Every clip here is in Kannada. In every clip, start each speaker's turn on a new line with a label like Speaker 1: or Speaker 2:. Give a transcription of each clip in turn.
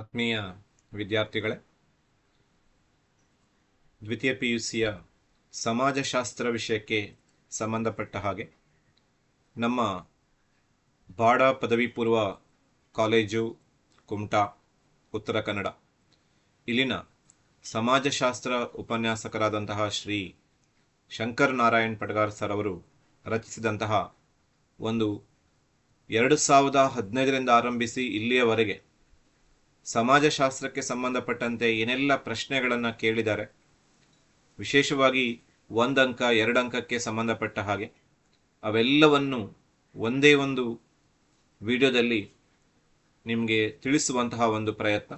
Speaker 1: ಆತ್ಮೀಯ ವಿದ್ಯಾರ್ಥಿಗಳೇ ದ್ವಿತೀಯ ಪಿ ಯು ಸಿಯ ಸಮಾಜಶಾಸ್ತ್ರ ವಿಷಯಕ್ಕೆ ಸಂಬಂಧಪಟ್ಟ ಹಾಗೆ ನಮ್ಮ ಬಾಡ ಪದವಿ ಪೂರ್ವ ಕಾಲೇಜು ಕುಮಟಾ ಉತ್ತರ ಕನ್ನಡ ಇಲ್ಲಿನ ಸಮಾಜಶಾಸ್ತ್ರ ಉಪನ್ಯಾಸಕರಾದಂತಹ ಶ್ರೀ ಶಂಕರ್ ನಾರಾಯಣ್ ಪಟಗಾರ್ ಸರ್ ಅವರು ರಚಿಸಿದಂತಹ ಒಂದು ಎರಡು ಸಾವಿರದ ಹದಿನೈದರಿಂದ ಆರಂಭಿಸಿ ಇಲ್ಲಿಯವರೆಗೆ ಸಮಾಜಶಾಸ್ತ್ರಕ್ಕೆ ಸಂಬಂಧಪಟ್ಟಂತೆ ಏನೆಲ್ಲ ಪ್ರಶ್ನೆಗಳನ್ನು ಕೇಳಿದ್ದಾರೆ ವಿಶೇಷವಾಗಿ ಒಂದಂಕ ಎರಡಂಕಕ್ಕೆ ಸಂಬಂಧಪಟ್ಟ ಹಾಗೆ ಅವೆಲ್ಲವನ್ನು ಒಂದೇ ಒಂದು ವಿಡಿಯೋದಲ್ಲಿ ನಿಮಗೆ ತಿಳಿಸುವಂತಹ ಒಂದು ಪ್ರಯತ್ನ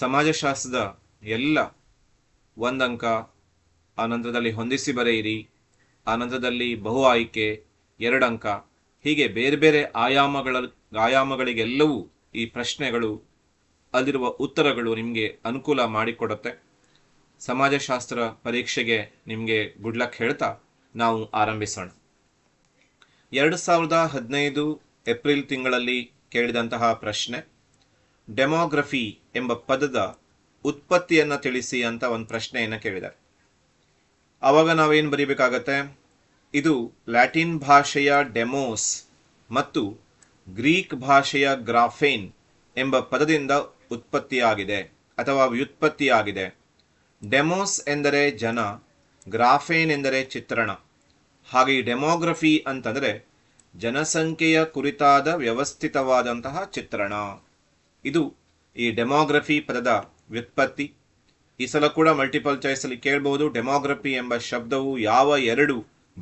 Speaker 1: ಸಮಾಜಶಾಸ್ತ್ರದ ಎಲ್ಲ ಒಂದಂಕ ಆನಂತರದಲ್ಲಿ ಹೊಂದಿಸಿ ಬರೆಯಿರಿ ಆನಂತರದಲ್ಲಿ ಬಹು ಆಯ್ಕೆ ಎರಡಂಕ ಹೀಗೆ ಬೇರೆ ಬೇರೆ ಆಯಾಮಗಳ ಆಯಾಮಗಳಿಗೆಲ್ಲವೂ ಈ ಪ್ರಶ್ನೆಗಳು ಅಲ್ಲಿರುವ ಉತ್ತರಗಳು ನಿಮಗೆ ಅನುಕೂಲ ಮಾಡಿಕೊಡುತ್ತೆ ಸಮಾಜಶಾಸ್ತ್ರ ಪರೀಕ್ಷೆಗೆ ನಿಮಗೆ ಗುಡ್ ಲಕ್ ಹೇಳ್ತಾ ನಾವು ಆರಂಭಿಸೋಣ ಎರಡು ಸಾವಿರದ ಹದಿನೈದು ಏಪ್ರಿಲ್ ತಿಂಗಳಲ್ಲಿ ಕೇಳಿದಂತಹ ಪ್ರಶ್ನೆ ಡೆಮೋಗ್ರಫಿ ಎಂಬ ಪದದ ಉತ್ಪತ್ತಿಯನ್ನು ತಿಳಿಸಿ ಅಂತ ಒಂದು ಪ್ರಶ್ನೆಯನ್ನು ಕೇಳಿದ್ದಾರೆ ಆವಾಗ ನಾವೇನು ಬರೀಬೇಕಾಗತ್ತೆ ಇದು ಲ್ಯಾಟಿನ್ ಭಾಷೆಯ ಡೆಮೋಸ್ ಮತ್ತು ಗ್ರೀಕ್ ಭಾಷೆಯ ಗ್ರಾಫೇನ್ ಎಂಬ ಪದದಿಂದ ಉತ್ಪತ್ತಿಯಾಗಿದೆ ಅಥವಾ ವ್ಯುತ್ಪತ್ತಿಯಾಗಿದೆ ಡೆಮೋಸ್ ಎಂದರೆ ಜನ ಗ್ರಾಫೇನ್ ಎಂದರೆ ಚಿತ್ರಣ ಹಾಗೆ ಡೆಮೋಗ್ರಫಿ ಅಂತಂದರೆ ಜನಸಂಖ್ಯೆಯ ಕುರಿತಾದ ವ್ಯವಸ್ಥಿತವಾದಂತಹ ಚಿತ್ರಣ ಇದು ಈ ಡೆಮೋಗ್ರಫಿ ಪದದ ವ್ಯುತ್ಪತ್ತಿ ಈ ಸಲ ಕೂಡ ಮಲ್ಟಿಪಲ್ ಚಾಯ್ಸಲ್ಲಿ ಕೇಳಬಹುದು ಡೆಮೋಗ್ರಫಿ ಎಂಬ ಶಬ್ದವು ಯಾವ ಎರಡು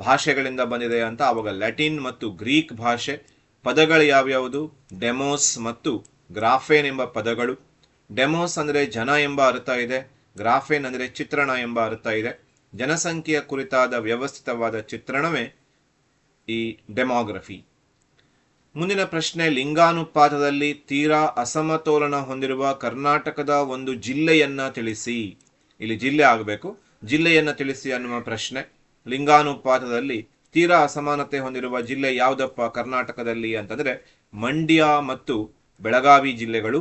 Speaker 1: ಭಾಷೆಗಳಿಂದ ಬಂದಿದೆ ಅಂತ ಆವಾಗ ಲ್ಯಾಟಿನ್ ಮತ್ತು ಗ್ರೀಕ್ ಭಾಷೆ ಪದಗಳು ಯಾವ್ಯಾವುದು ಡೆಮೋಸ್ ಮತ್ತು ಗ್ರಾಫೇನ್ ಎಂಬ ಪದಗಳು ಡೆಮೋಸ್ ಅಂದರೆ ಜನ ಎಂಬ ಅರ್ಥ ಇದೆ ಗ್ರಾಫೇನ್ ಅಂದರೆ ಚಿತ್ರಣ ಎಂಬ ಅರ್ಥ ಇದೆ ಜನಸಂಖ್ಯೆಯ ಕುರಿತಾದ ವ್ಯವಸ್ಥಿತವಾದ ಚಿತ್ರಣವೇ ಈ ಡೆಮೋಗ್ರಫಿ ಮುಂದಿನ ಪ್ರಶ್ನೆ ಲಿಂಗಾನುಪಾತದಲ್ಲಿ ತೀರಾ ಅಸಮತೋಲನ ಹೊಂದಿರುವ ಕರ್ನಾಟಕದ ಒಂದು ಜಿಲ್ಲೆಯನ್ನ ತಿಳಿಸಿ ಇಲ್ಲಿ ಜಿಲ್ಲೆ ಆಗಬೇಕು ಜಿಲ್ಲೆಯನ್ನು ತಿಳಿಸಿ ಅನ್ನುವ ಪ್ರಶ್ನೆ ಲಿಂಗಾನುಪಾತದಲ್ಲಿ ತೀರಾ ಅಸಮಾನತೆ ಹೊಂದಿರುವ ಜಿಲ್ಲೆ ಯಾವುದಪ್ಪ ಕರ್ನಾಟಕದಲ್ಲಿ ಅಂತಂದರೆ ಮಂಡ್ಯ ಮತ್ತು ಬೆಳಗಾವಿ ಜಿಲ್ಲೆಗಳು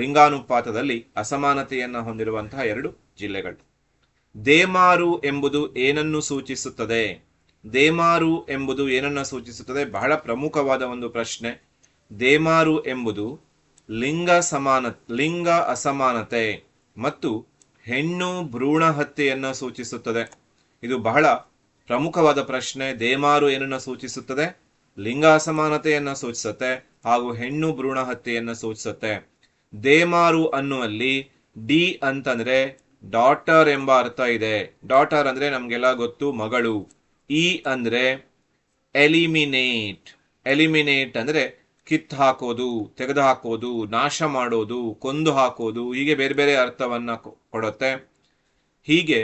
Speaker 1: ಲಿಂಗಾನುಪಾತದಲ್ಲಿ ಅಸಮಾನತೆಯನ್ನು ಹೊಂದಿರುವಂತಹ ಎರಡು ಜಿಲ್ಲೆಗಳು ದೇಮಾರು ಎಂಬುದು ಏನನ್ನು ಸೂಚಿಸುತ್ತದೆ ದೇಮಾರು ಎಂಬುದು ಏನನ್ನು ಸೂಚಿಸುತ್ತದೆ ಬಹಳ ಪ್ರಮುಖವಾದ ಒಂದು ಪ್ರಶ್ನೆ ದೇಮಾರು ಎಂಬುದು ಲಿಂಗ ಸಮಾನ ಲಿಂಗ ಅಸಮಾನತೆ ಮತ್ತು ಹೆಣ್ಣು ಭ್ರೂಣ ಹತ್ಯೆಯನ್ನು ಸೂಚಿಸುತ್ತದೆ ಇದು ಬಹಳ ಪ್ರಮುಖವಾದ ಪ್ರಶ್ನೆ ದೇಮಾರು ಏನನ್ನ ಸೂಚಿಸುತ್ತದೆ ಲಿಂಗ ಅಸಮಾನತೆಯನ್ನ ಸೂಚಿಸುತ್ತೆ ಹಾಗೂ ಹೆಣ್ಣು ಭ್ರೂಣ ಹತ್ಯೆಯನ್ನ ಸೂಚಿಸುತ್ತೆ ದೇಮಾರು ಅನ್ನುವಲ್ಲಿ ಡಿ ಅಂತಂದ್ರೆ ಡಾಟರ್ ಎಂಬ ಅರ್ಥ ಇದೆ ಡಾಟರ್ ಅಂದ್ರೆ ನಮ್ಗೆಲ್ಲ ಗೊತ್ತು ಮಗಳು ಇ e ಅಂದ್ರೆ ಎಲಿಮಿನೇಟ್ ಎಲಿಮಿನೇಟ್ ಅಂದ್ರೆ ಕಿತ್ ಹಾಕೋದು ತೆಗೆದು ಹಾಕೋದು ನಾಶ ಮಾಡೋದು ಕೊಂದು ಹಾಕೋದು ಹೀಗೆ ಬೇರೆ ಬೇರೆ ಅರ್ಥವನ್ನ ಕೊಡುತ್ತೆ ಹೀಗೆ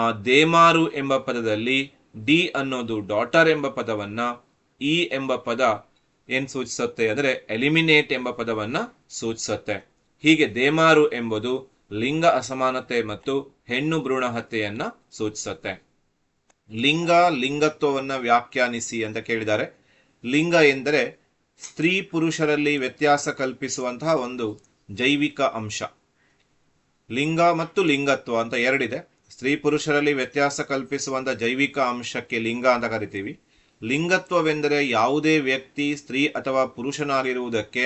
Speaker 1: ಆ ದೇಮಾರು ಎಂಬ ಪದದಲ್ಲಿ ಡಿ ಅನ್ನೋದು ಡಾಟರ್ ಎಂಬ ಪದವನ್ನ ಇ ಎಂಬ ಪದ ಏನ್ ಸೂಚಿಸುತ್ತೆ ಅಂದರೆ ಎಲಿಮಿನೇಟ್ ಎಂಬ ಪದವನ್ನ ಸೂಚಿಸುತ್ತೆ ಹೀಗೆ ದೇಮಾರು ಎಂಬುದು ಲಿಂಗ ಅಸಮಾನತೆ ಮತ್ತು ಹೆಣ್ಣು ಭ್ರೂಣ ಹತ್ಯೆಯನ್ನ ಸೂಚಿಸುತ್ತೆ ಲಿಂಗ ಲಿಂಗತ್ವವನ್ನ ವ್ಯಾಖ್ಯಾನಿಸಿ ಅಂತ ಕೇಳಿದ್ದಾರೆ ಲಿಂಗ ಎಂದರೆ ಸ್ತ್ರೀ ಪುರುಷರಲ್ಲಿ ವ್ಯತ್ಯಾಸ ಕಲ್ಪಿಸುವಂತಹ ಒಂದು ಜೈವಿಕ ಅಂಶ ಲಿಂಗ ಮತ್ತು ಲಿಂಗತ್ವ ಅಂತ ಎರಡಿದೆ ಸ್ತ್ರೀ ಪುರುಷರಲ್ಲಿ ವ್ಯತ್ಯಾಸ ಕಲ್ಪಿಸುವಂಥ ಜೈವಿಕ ಅಂಶಕ್ಕೆ ಲಿಂಗ ಅಂತ ಕರಿತೀವಿ ಲಿಂಗತ್ವವೆಂದರೆ ಯಾವುದೇ ವ್ಯಕ್ತಿ ಸ್ತ್ರೀ ಅಥವಾ ಪುರುಷನಾಗಿರುವುದಕ್ಕೆ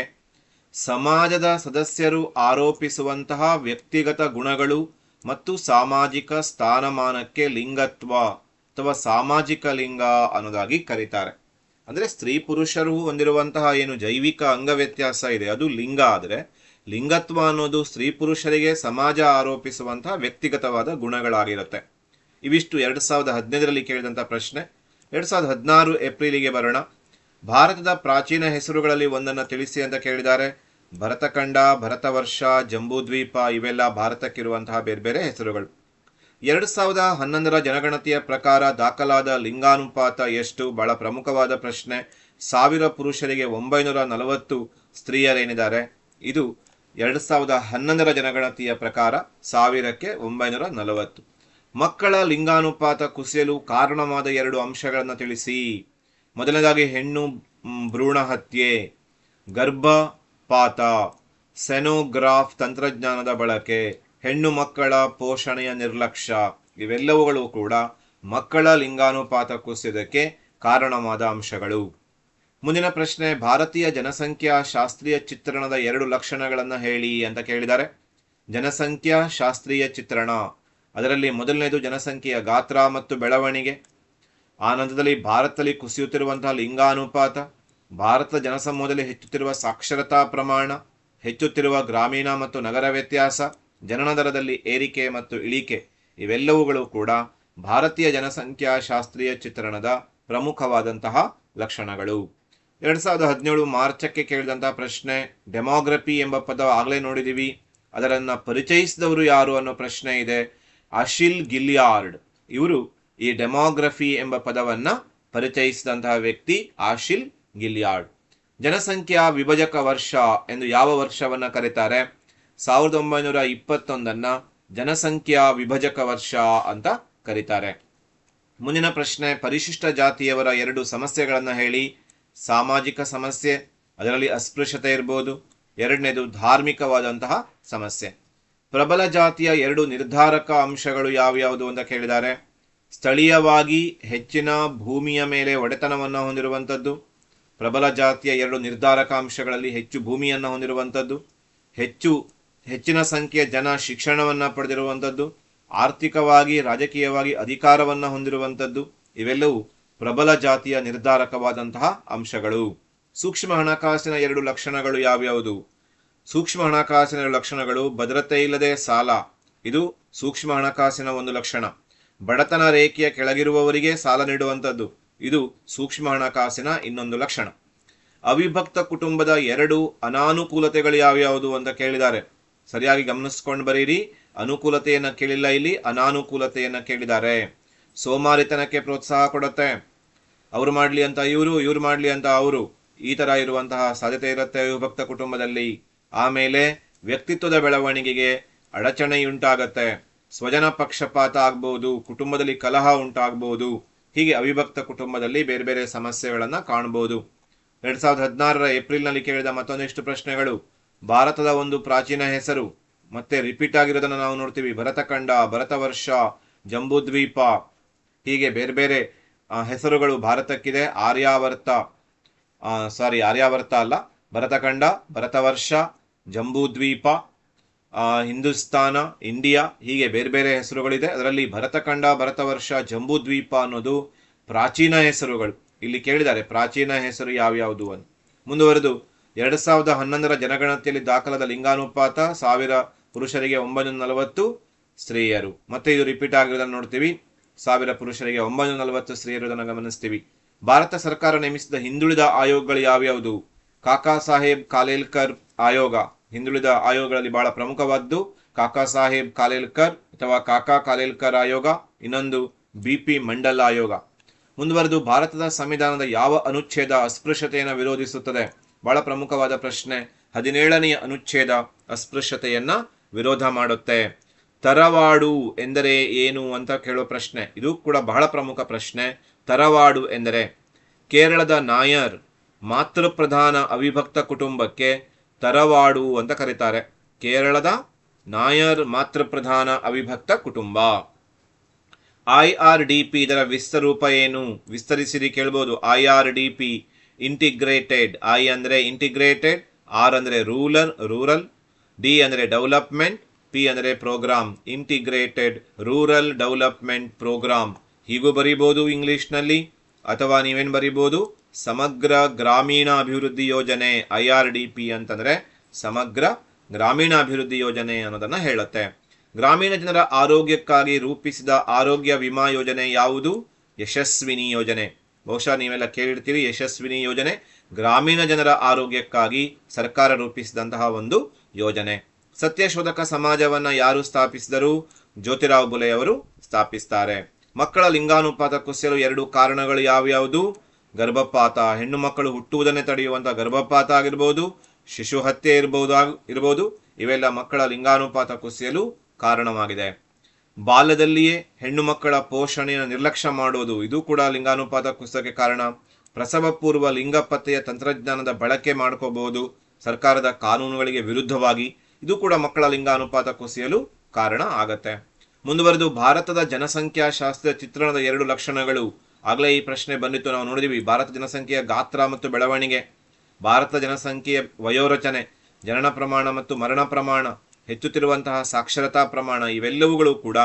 Speaker 1: ಸಮಾಜದ ಸದಸ್ಯರು ಆರೋಪಿಸುವಂತಹ ವ್ಯಕ್ತಿಗತ ಗುಣಗಳು ಮತ್ತು ಸಾಮಾಜಿಕ ಸ್ಥಾನಮಾನಕ್ಕೆ ಲಿಂಗತ್ವ ಅಥವಾ ಸಾಮಾಜಿಕ ಲಿಂಗ ಅನ್ನೋದಾಗಿ ಕರೀತಾರೆ ಅಂದರೆ ಸ್ತ್ರೀ ಪುರುಷರು ಹೊಂದಿರುವಂತಹ ಏನು ಜೈವಿಕ ಅಂಗವ್ಯತ್ಯಾಸ ಇದೆ ಅದು ಲಿಂಗ ಆದರೆ ಲಿಂಗತ್ವ ಅನ್ನೋದು ಸ್ತ್ರೀ ಪುರುಷರಿಗೆ ಸಮಾಜ ಆರೋಪಿಸುವಂತಹ ವ್ಯಕ್ತಿಗತವಾದ ಗುಣಗಳಾಗಿರುತ್ತೆ ಇವಿಷ್ಟು ಎರಡು ಸಾವಿರದ ಹದಿನೈದರಲ್ಲಿ ಕೇಳಿದಂಥ ಪ್ರಶ್ನೆ ಎರಡು ಸಾವಿರದ ಹದಿನಾರು ಏಪ್ರಿಲಿಗೆ ಬರೋಣ ಭಾರತದ ಪ್ರಾಚೀನ ಹೆಸರುಗಳಲ್ಲಿ ಒಂದನ್ನು ತಿಳಿಸಿ ಅಂತ ಕೇಳಿದ್ದಾರೆ ಭರತಖಂಡ ಭರತವರ್ಷ ಜಂಬೂದ್ವೀಪ ಇವೆಲ್ಲ ಭಾರತಕ್ಕಿರುವಂತಹ ಬೇರೆ ಬೇರೆ ಹೆಸರುಗಳು ಎರಡು ಸಾವಿರದ ಹನ್ನೊಂದರ ಜನಗಣತಿಯ ಪ್ರಕಾರ ದಾಖಲಾದ ಲಿಂಗಾನುಪಾತ ಎಷ್ಟು ಬಹಳ ಪ್ರಮುಖವಾದ ಪ್ರಶ್ನೆ ಸಾವಿರ ಪುರುಷರಿಗೆ ಒಂಬೈನೂರ ನಲವತ್ತು ಸ್ತ್ರೀಯರೇನಿದ್ದಾರೆ ಇದು ಎರಡು ಸಾವಿರದ ಹನ್ನೊಂದರ ಜನಗಣತಿಯ ಪ್ರಕಾರ ಸಾವಿರಕ್ಕೆ ಒಂಬೈನೂರ ನಲವತ್ತು ಮಕ್ಕಳ ಲಿಂಗಾನುಪಾತ ಕುಸಿಯಲು ಕಾರಣವಾದ ಎರಡು ಅಂಶಗಳನ್ನು ತಿಳಿಸಿ ಮೊದಲನೇದಾಗಿ ಹೆಣ್ಣು ಭ್ರೂಣ ಹತ್ಯೆ ಗರ್ಭಪಾತ ಸೆನೋಗ್ರಾಫ್ ತಂತ್ರಜ್ಞಾನದ ಬಳಕೆ ಹೆಣ್ಣು ಮಕ್ಕಳ ಪೋಷಣೆಯ ನಿರ್ಲಕ್ಷ್ಯ ಇವೆಲ್ಲವುಗಳು ಕೂಡ ಮಕ್ಕಳ ಲಿಂಗಾನುಪಾತ ಕುಸಿದಕ್ಕೆ ಕಾರಣವಾದ ಅಂಶಗಳು ಮುಂದಿನ ಪ್ರಶ್ನೆ ಭಾರತೀಯ ಜನಸಂಖ್ಯಾ ಶಾಸ್ತ್ರೀಯ ಚಿತ್ರಣದ ಎರಡು ಲಕ್ಷಣಗಳನ್ನು ಹೇಳಿ ಅಂತ ಕೇಳಿದ್ದಾರೆ ಜನಸಂಖ್ಯಾ ಶಾಸ್ತ್ರೀಯ ಚಿತ್ರಣ ಅದರಲ್ಲಿ ಮೊದಲನೇದು ಜನಸಂಖ್ಯೆಯ ಗಾತ್ರ ಮತ್ತು ಬೆಳವಣಿಗೆ ಆ ನಂತರದಲ್ಲಿ ಭಾರತದಲ್ಲಿ ಕುಸಿಯುತ್ತಿರುವಂತಹ ಲಿಂಗಾನುಪಾತ ಭಾರತದ ಜನಸಮೂಹದಲ್ಲಿ ಹೆಚ್ಚುತ್ತಿರುವ ಸಾಕ್ಷರತಾ ಪ್ರಮಾಣ ಹೆಚ್ಚುತ್ತಿರುವ ಗ್ರಾಮೀಣ ಮತ್ತು ನಗರ ವ್ಯತ್ಯಾಸ ಜನನ ದರದಲ್ಲಿ ಏರಿಕೆ ಮತ್ತು ಇಳಿಕೆ ಇವೆಲ್ಲವುಗಳು ಕೂಡ ಭಾರತೀಯ ಜನಸಂಖ್ಯಾ ಶಾಸ್ತ್ರೀಯ ಚಿತ್ರಣದ ಪ್ರಮುಖವಾದಂತಹ ಲಕ್ಷಣಗಳು ಎರಡ್ ಸಾವಿರದ ಹದಿನೇಳು ಮಾರ್ಚಕ್ಕೆ ಕೇಳಿದಂಥ ಪ್ರಶ್ನೆ ಡೆಮೋಗ್ರಫಿ ಎಂಬ ಪದ ಆಗಲೇ ನೋಡಿದ್ದೀವಿ ಅದರನ್ನು ಪರಿಚಯಿಸಿದವರು ಯಾರು ಅನ್ನೋ ಪ್ರಶ್ನೆ ಇದೆ ಅಶಿಲ್ ಗಿಲಿಯಾರ್ಡ್ ಇವರು ಈ ಡೆಮೋಗ್ರಫಿ ಎಂಬ ಪದವನ್ನು ಪರಿಚಯಿಸಿದಂತಹ ವ್ಯಕ್ತಿ ಆಶಿಲ್ ಗಿಲಿಯಾರ್ಡ್ ಜನಸಂಖ್ಯಾ ವಿಭಜಕ ವರ್ಷ ಎಂದು ಯಾವ ವರ್ಷವನ್ನು ಕರೀತಾರೆ ಸಾವಿರದ ಒಂಬೈನೂರ ಇಪ್ಪತ್ತೊಂದನ್ನು ಜನಸಂಖ್ಯಾ ವಿಭಜಕ ವರ್ಷ ಅಂತ ಕರೀತಾರೆ ಮುಂದಿನ ಪ್ರಶ್ನೆ ಪರಿಶಿಷ್ಟ ಜಾತಿಯವರ ಎರಡು ಸಮಸ್ಯೆಗಳನ್ನು ಹೇಳಿ ಸಾಮಾಜಿಕ ಸಮಸ್ಯೆ ಅದರಲ್ಲಿ ಅಸ್ಪೃಶ್ಯತೆ ಇರ್ಬೋದು ಎರಡನೇದು ಧಾರ್ಮಿಕವಾದಂತಹ ಸಮಸ್ಯೆ ಪ್ರಬಲ ಜಾತಿಯ ಎರಡು ನಿರ್ಧಾರಕ ಅಂಶಗಳು ಯಾವ್ಯಾವುದು ಅಂತ ಕೇಳಿದ್ದಾರೆ ಸ್ಥಳೀಯವಾಗಿ ಹೆಚ್ಚಿನ ಭೂಮಿಯ ಮೇಲೆ ಒಡೆತನವನ್ನು ಹೊಂದಿರುವಂಥದ್ದು ಪ್ರಬಲ ಜಾತಿಯ ಎರಡು ನಿರ್ಧಾರಕ ಅಂಶಗಳಲ್ಲಿ ಹೆಚ್ಚು ಭೂಮಿಯನ್ನು ಹೊಂದಿರುವಂಥದ್ದು ಹೆಚ್ಚು ಹೆಚ್ಚಿನ ಸಂಖ್ಯೆಯ ಜನ ಶಿಕ್ಷಣವನ್ನು ಪಡೆದಿರುವಂಥದ್ದು ಆರ್ಥಿಕವಾಗಿ ರಾಜಕೀಯವಾಗಿ ಅಧಿಕಾರವನ್ನು ಹೊಂದಿರುವಂಥದ್ದು ಇವೆಲ್ಲವೂ ಪ್ರಬಲ ಜಾತಿಯ ನಿರ್ಧಾರಕವಾದಂತಹ ಅಂಶಗಳು ಸೂಕ್ಷ್ಮ ಹಣಕಾಸಿನ ಎರಡು ಲಕ್ಷಣಗಳು ಯಾವ್ಯಾವುದು ಸೂಕ್ಷ್ಮ ಹಣಕಾಸಿನ ಲಕ್ಷಣಗಳು ಭದ್ರತೆ ಇಲ್ಲದೆ ಸಾಲ ಇದು ಸೂಕ್ಷ್ಮ ಹಣಕಾಸಿನ ಒಂದು ಲಕ್ಷಣ ಬಡತನ ರೇಖೆಯ ಕೆಳಗಿರುವವರಿಗೆ ಸಾಲ ನೀಡುವಂಥದ್ದು ಇದು ಸೂಕ್ಷ್ಮ ಹಣಕಾಸಿನ ಇನ್ನೊಂದು ಲಕ್ಷಣ ಅವಿಭಕ್ತ ಕುಟುಂಬದ ಎರಡು ಅನಾನುಕೂಲತೆಗಳು ಯಾವ್ಯಾವುದು ಅಂತ ಕೇಳಿದ್ದಾರೆ ಸರಿಯಾಗಿ ಗಮನಿಸ್ಕೊಂಡು ಬರೀರಿ ಅನುಕೂಲತೆಯನ್ನು ಕೇಳಿಲ್ಲ ಇಲ್ಲಿ ಅನಾನುಕೂಲತೆಯನ್ನು ಕೇಳಿದ್ದಾರೆ ಸೋಮಾರಿತನಕ್ಕೆ ಪ್ರೋತ್ಸಾಹ ಕೊಡುತ್ತೆ ಅವರು ಮಾಡಲಿ ಅಂತ ಇವರು ಇವ್ರು ಮಾಡಲಿ ಅಂತ ಅವರು ಈ ತರ ಇರುವಂತಹ ಸಾಧ್ಯತೆ ಇರುತ್ತೆ ವಿಭಕ್ತ ಕುಟುಂಬದಲ್ಲಿ ಆಮೇಲೆ ವ್ಯಕ್ತಿತ್ವದ ಬೆಳವಣಿಗೆಗೆ ಅಡಚಣೆಯುಂಟಾಗತ್ತೆ ಸ್ವಜನ ಪಕ್ಷಪಾತ ಆಗ್ಬಹುದು ಕುಟುಂಬದಲ್ಲಿ ಕಲಹ ಉಂಟಾಗಬಹುದು ಹೀಗೆ ಅವಿಭಕ್ತ ಕುಟುಂಬದಲ್ಲಿ ಬೇರೆ ಬೇರೆ ಸಮಸ್ಯೆಗಳನ್ನು ಕಾಣಬಹುದು ಎರಡ್ ಸಾವಿರದ ಹದಿನಾರರ ಏಪ್ರಿಲ್ನಲ್ಲಿ ಕೇಳಿದ ಮತ್ತೊಂದಿಷ್ಟು ಪ್ರಶ್ನೆಗಳು ಭಾರತದ ಒಂದು ಪ್ರಾಚೀನ ಹೆಸರು ಮತ್ತೆ ರಿಪೀಟ್ ಆಗಿರೋದನ್ನು ನಾವು ನೋಡ್ತೀವಿ ಭರತಖಂಡ ಭರತವರ್ಷ ಜಂಬೂದ್ವೀಪ ಹೀಗೆ ಬೇರೆ ಬೇರೆ ಹೆಸರುಗಳು ಭಾರತಕ್ಕಿದೆ ಆರ್ಯಾವರ್ತ ಸಾರಿ ಆರ್ಯಾವರ್ತ ಅಲ್ಲ ಭರತಖಂಡ ಭರತವರ್ಷ ಜಂಬೂದ್ವೀಪ ಹಿಂದೂಸ್ತಾನ ಇಂಡಿಯಾ ಹೀಗೆ ಬೇರೆ ಬೇರೆ ಹೆಸರುಗಳಿದೆ ಅದರಲ್ಲಿ ಭರತಖಂಡ ಭರತವರ್ಷ ಜಂಬೂದ್ವೀಪ ಅನ್ನೋದು ಪ್ರಾಚೀನ ಹೆಸರುಗಳು ಇಲ್ಲಿ ಕೇಳಿದ್ದಾರೆ ಪ್ರಾಚೀನ ಹೆಸರು ಯಾವ್ಯಾವುದು ಅಂತ ಮುಂದುವರೆದು ಎರಡು ಸಾವಿರದ ಹನ್ನೊಂದರ ಜನಗಣತಿಯಲ್ಲಿ ದಾಖಲಾದ ಲಿಂಗಾನುಪಾತ ಸಾವಿರ ಪುರುಷರಿಗೆ ಒಂಬೈನೂರ ನಲವತ್ತು ಸ್ತ್ರೀಯರು ಮತ್ತೆ ಇದು ರಿಪೀಟ್ ಆಗಿರೋದನ್ನು ನೋಡ್ತೀವಿ ಸಾವಿರ ಪುರುಷರಿಗೆ ಒಂಬೈನೂರ ನಲವತ್ತು ಇರುವುದನ್ನು ಗಮನಿಸ್ತೀವಿ ಭಾರತ ಸರ್ಕಾರ ನೇಮಿಸಿದ ಹಿಂದುಳಿದ ಆಯೋಗಗಳು ಯಾವ್ಯಾವುದು ಕಾಕಾ ಸಾಹೇಬ್ ಕಾಲೇಲ್ಕರ್ ಆಯೋಗ ಹಿಂದುಳಿದ ಆಯೋಗಗಳಲ್ಲಿ ಬಹಳ ಪ್ರಮುಖವಾದ್ದು ಕಾಕಾ ಸಾಹೇಬ್ ಕಾಲೇಲ್ಕರ್ ಅಥವಾ ಕಾಕಾ ಕಾಲೇಲ್ಕರ್ ಆಯೋಗ ಇನ್ನೊಂದು ಬಿ ಪಿ ಮಂಡಲ್ ಆಯೋಗ ಮುಂದುವರೆದು ಭಾರತದ ಸಂವಿಧಾನದ ಯಾವ ಅನುಚ್ಛೇದ ಅಸ್ಪೃಶ್ಯತೆಯನ್ನು ವಿರೋಧಿಸುತ್ತದೆ ಬಹಳ ಪ್ರಮುಖವಾದ ಪ್ರಶ್ನೆ ಹದಿನೇಳನೆಯ ಅನುಚ್ಛೇದ ಅಸ್ಪೃಶ್ಯತೆಯನ್ನ ವಿರೋಧ ಮಾಡುತ್ತೆ ತರವಾಡು ಎಂದರೆ ಏನು ಅಂತ ಕೇಳೋ ಪ್ರಶ್ನೆ ಇದು ಕೂಡ ಬಹಳ ಪ್ರಮುಖ ಪ್ರಶ್ನೆ ತರವಾಡು ಎಂದರೆ ಕೇರಳದ ನಾಯರ್ ಮಾತೃಪ್ರಧಾನ ಅವಿಭಕ್ತ ಕುಟುಂಬಕ್ಕೆ ತರವಾಡು ಅಂತ ಕರೀತಾರೆ ಕೇರಳದ ನಾಯರ್ ಮಾತೃಪ್ರಧಾನ ಅವಿಭಕ್ತ ಕುಟುಂಬ ಐ ಆರ್ ಡಿ ಪಿ ಇದರ ವಿಸ್ತರೂಪ ಏನು ವಿಸ್ತರಿಸಿರಿ ಕೇಳ್ಬೋದು I R D P integrated I ಅಂದರೆ ಇಂಟಿಗ್ರೇಟೆಡ್ ಆರ್ ಅಂದರೆ ರೂರಲ್ ರೂರಲ್ ಡಿ ಅಂದರೆ ಡೆವಲಪ್ಮೆಂಟ್ ಪಿ ಅಂದರೆ programme integrated rural development programme ಹೀಗೂ ಬರೀಬಹುದು ಇಂಗ್ಲೀಷ್ನಲ್ಲಿ ಅಥವಾ ನೀವೇನು ಬರೀಬಹುದು ಸಮಗ್ರ ಗ್ರಾಮೀಣ ಅಭಿವೃದ್ಧಿ ಯೋಜನೆ ಐ ಆರ್ ಡಿ ಪಿ ಅಂತಂದರೆ ಸಮಗ್ರ ಗ್ರಾಮೀಣ ಅಭಿವೃದ್ಧಿ ಯೋಜನೆ ಅನ್ನೋದನ್ನು ಹೇಳುತ್ತೆ ಗ್ರಾಮೀಣ ಜನರ ಆರೋಗ್ಯಕ್ಕಾಗಿ ರೂಪಿಸಿದ ಆರೋಗ್ಯ ವಿಮಾ ಯೋಜನೆ ಯಾವುದು ಯಶಸ್ವಿನಿ ಯೋಜನೆ ಬಹುಶಃ ನೀವೆಲ್ಲ ಕೇಳಿರ್ತೀರಿ ಯಶಸ್ವಿನಿ ಯೋಜನೆ ಗ್ರಾಮೀಣ ಜನರ ಆರೋಗ್ಯಕ್ಕಾಗಿ ಸರ್ಕಾರ ರೂಪಿಸಿದಂತಹ ಒಂದು ಯೋಜನೆ ಸತ್ಯಶೋಧಕ ಸಮಾಜವನ್ನು ಯಾರು ಸ್ಥಾಪಿಸಿದರು ಜ್ಯೋತಿರಾವ್ ಬುಲೆಯವರು ಸ್ಥಾಪಿಸ್ತಾರೆ ಮಕ್ಕಳ ಲಿಂಗಾನುಪಾತ ಕುಸಿಯಲು ಎರಡು ಕಾರಣಗಳು ಯಾವ್ಯಾವುದು ಗರ್ಭಪಾತ ಹೆಣ್ಣು ಮಕ್ಕಳು ಹುಟ್ಟುವುದನ್ನೇ ತಡೆಯುವಂಥ ಗರ್ಭಪಾತ ಆಗಿರ್ಬೋದು ಶಿಶು ಹತ್ಯೆ ಇರ್ಬೋದು ಇರಬಹುದು ಇವೆಲ್ಲ ಮಕ್ಕಳ ಲಿಂಗಾನುಪಾತ ಕುಸಿಯಲು ಕಾರಣವಾಗಿದೆ ಬಾಲ್ಯದಲ್ಲಿಯೇ ಹೆಣ್ಣು ಮಕ್ಕಳ ಪೋಷಣೆಯನ್ನು ನಿರ್ಲಕ್ಷ್ಯ ಮಾಡುವುದು ಇದು ಕೂಡ ಲಿಂಗಾನುಪಾತ ಕುಸಿತಕ್ಕೆ ಕಾರಣ ಪ್ರಸವ ಪೂರ್ವ ಲಿಂಗ ಪತ್ತೆಯ ತಂತ್ರಜ್ಞಾನದ ಬಳಕೆ ಮಾಡ್ಕೋಬಹುದು ಸರ್ಕಾರದ ಕಾನೂನುಗಳಿಗೆ ವಿರುದ್ಧವಾಗಿ ಇದು ಕೂಡ ಮಕ್ಕಳ ಲಿಂಗ ಅನುಪಾತ ಕುಸಿಯಲು ಕಾರಣ ಆಗತ್ತೆ ಮುಂದುವರೆದು ಭಾರತದ ಜನಸಂಖ್ಯಾಶಾಸ್ತ್ರ ಚಿತ್ರಣದ ಎರಡು ಲಕ್ಷಣಗಳು ಆಗಲೇ ಈ ಪ್ರಶ್ನೆ ಬಂದಿತ್ತು ನಾವು ನೋಡಿದೀವಿ ಭಾರತ ಜನಸಂಖ್ಯೆಯ ಗಾತ್ರ ಮತ್ತು ಬೆಳವಣಿಗೆ ಭಾರತ ಜನಸಂಖ್ಯೆಯ ವಯೋರಚನೆ ಜನನ ಪ್ರಮಾಣ ಮತ್ತು ಮರಣ ಪ್ರಮಾಣ ಹೆಚ್ಚುತ್ತಿರುವಂತಹ ಸಾಕ್ಷರತಾ ಪ್ರಮಾಣ ಇವೆಲ್ಲವುಗಳು ಕೂಡ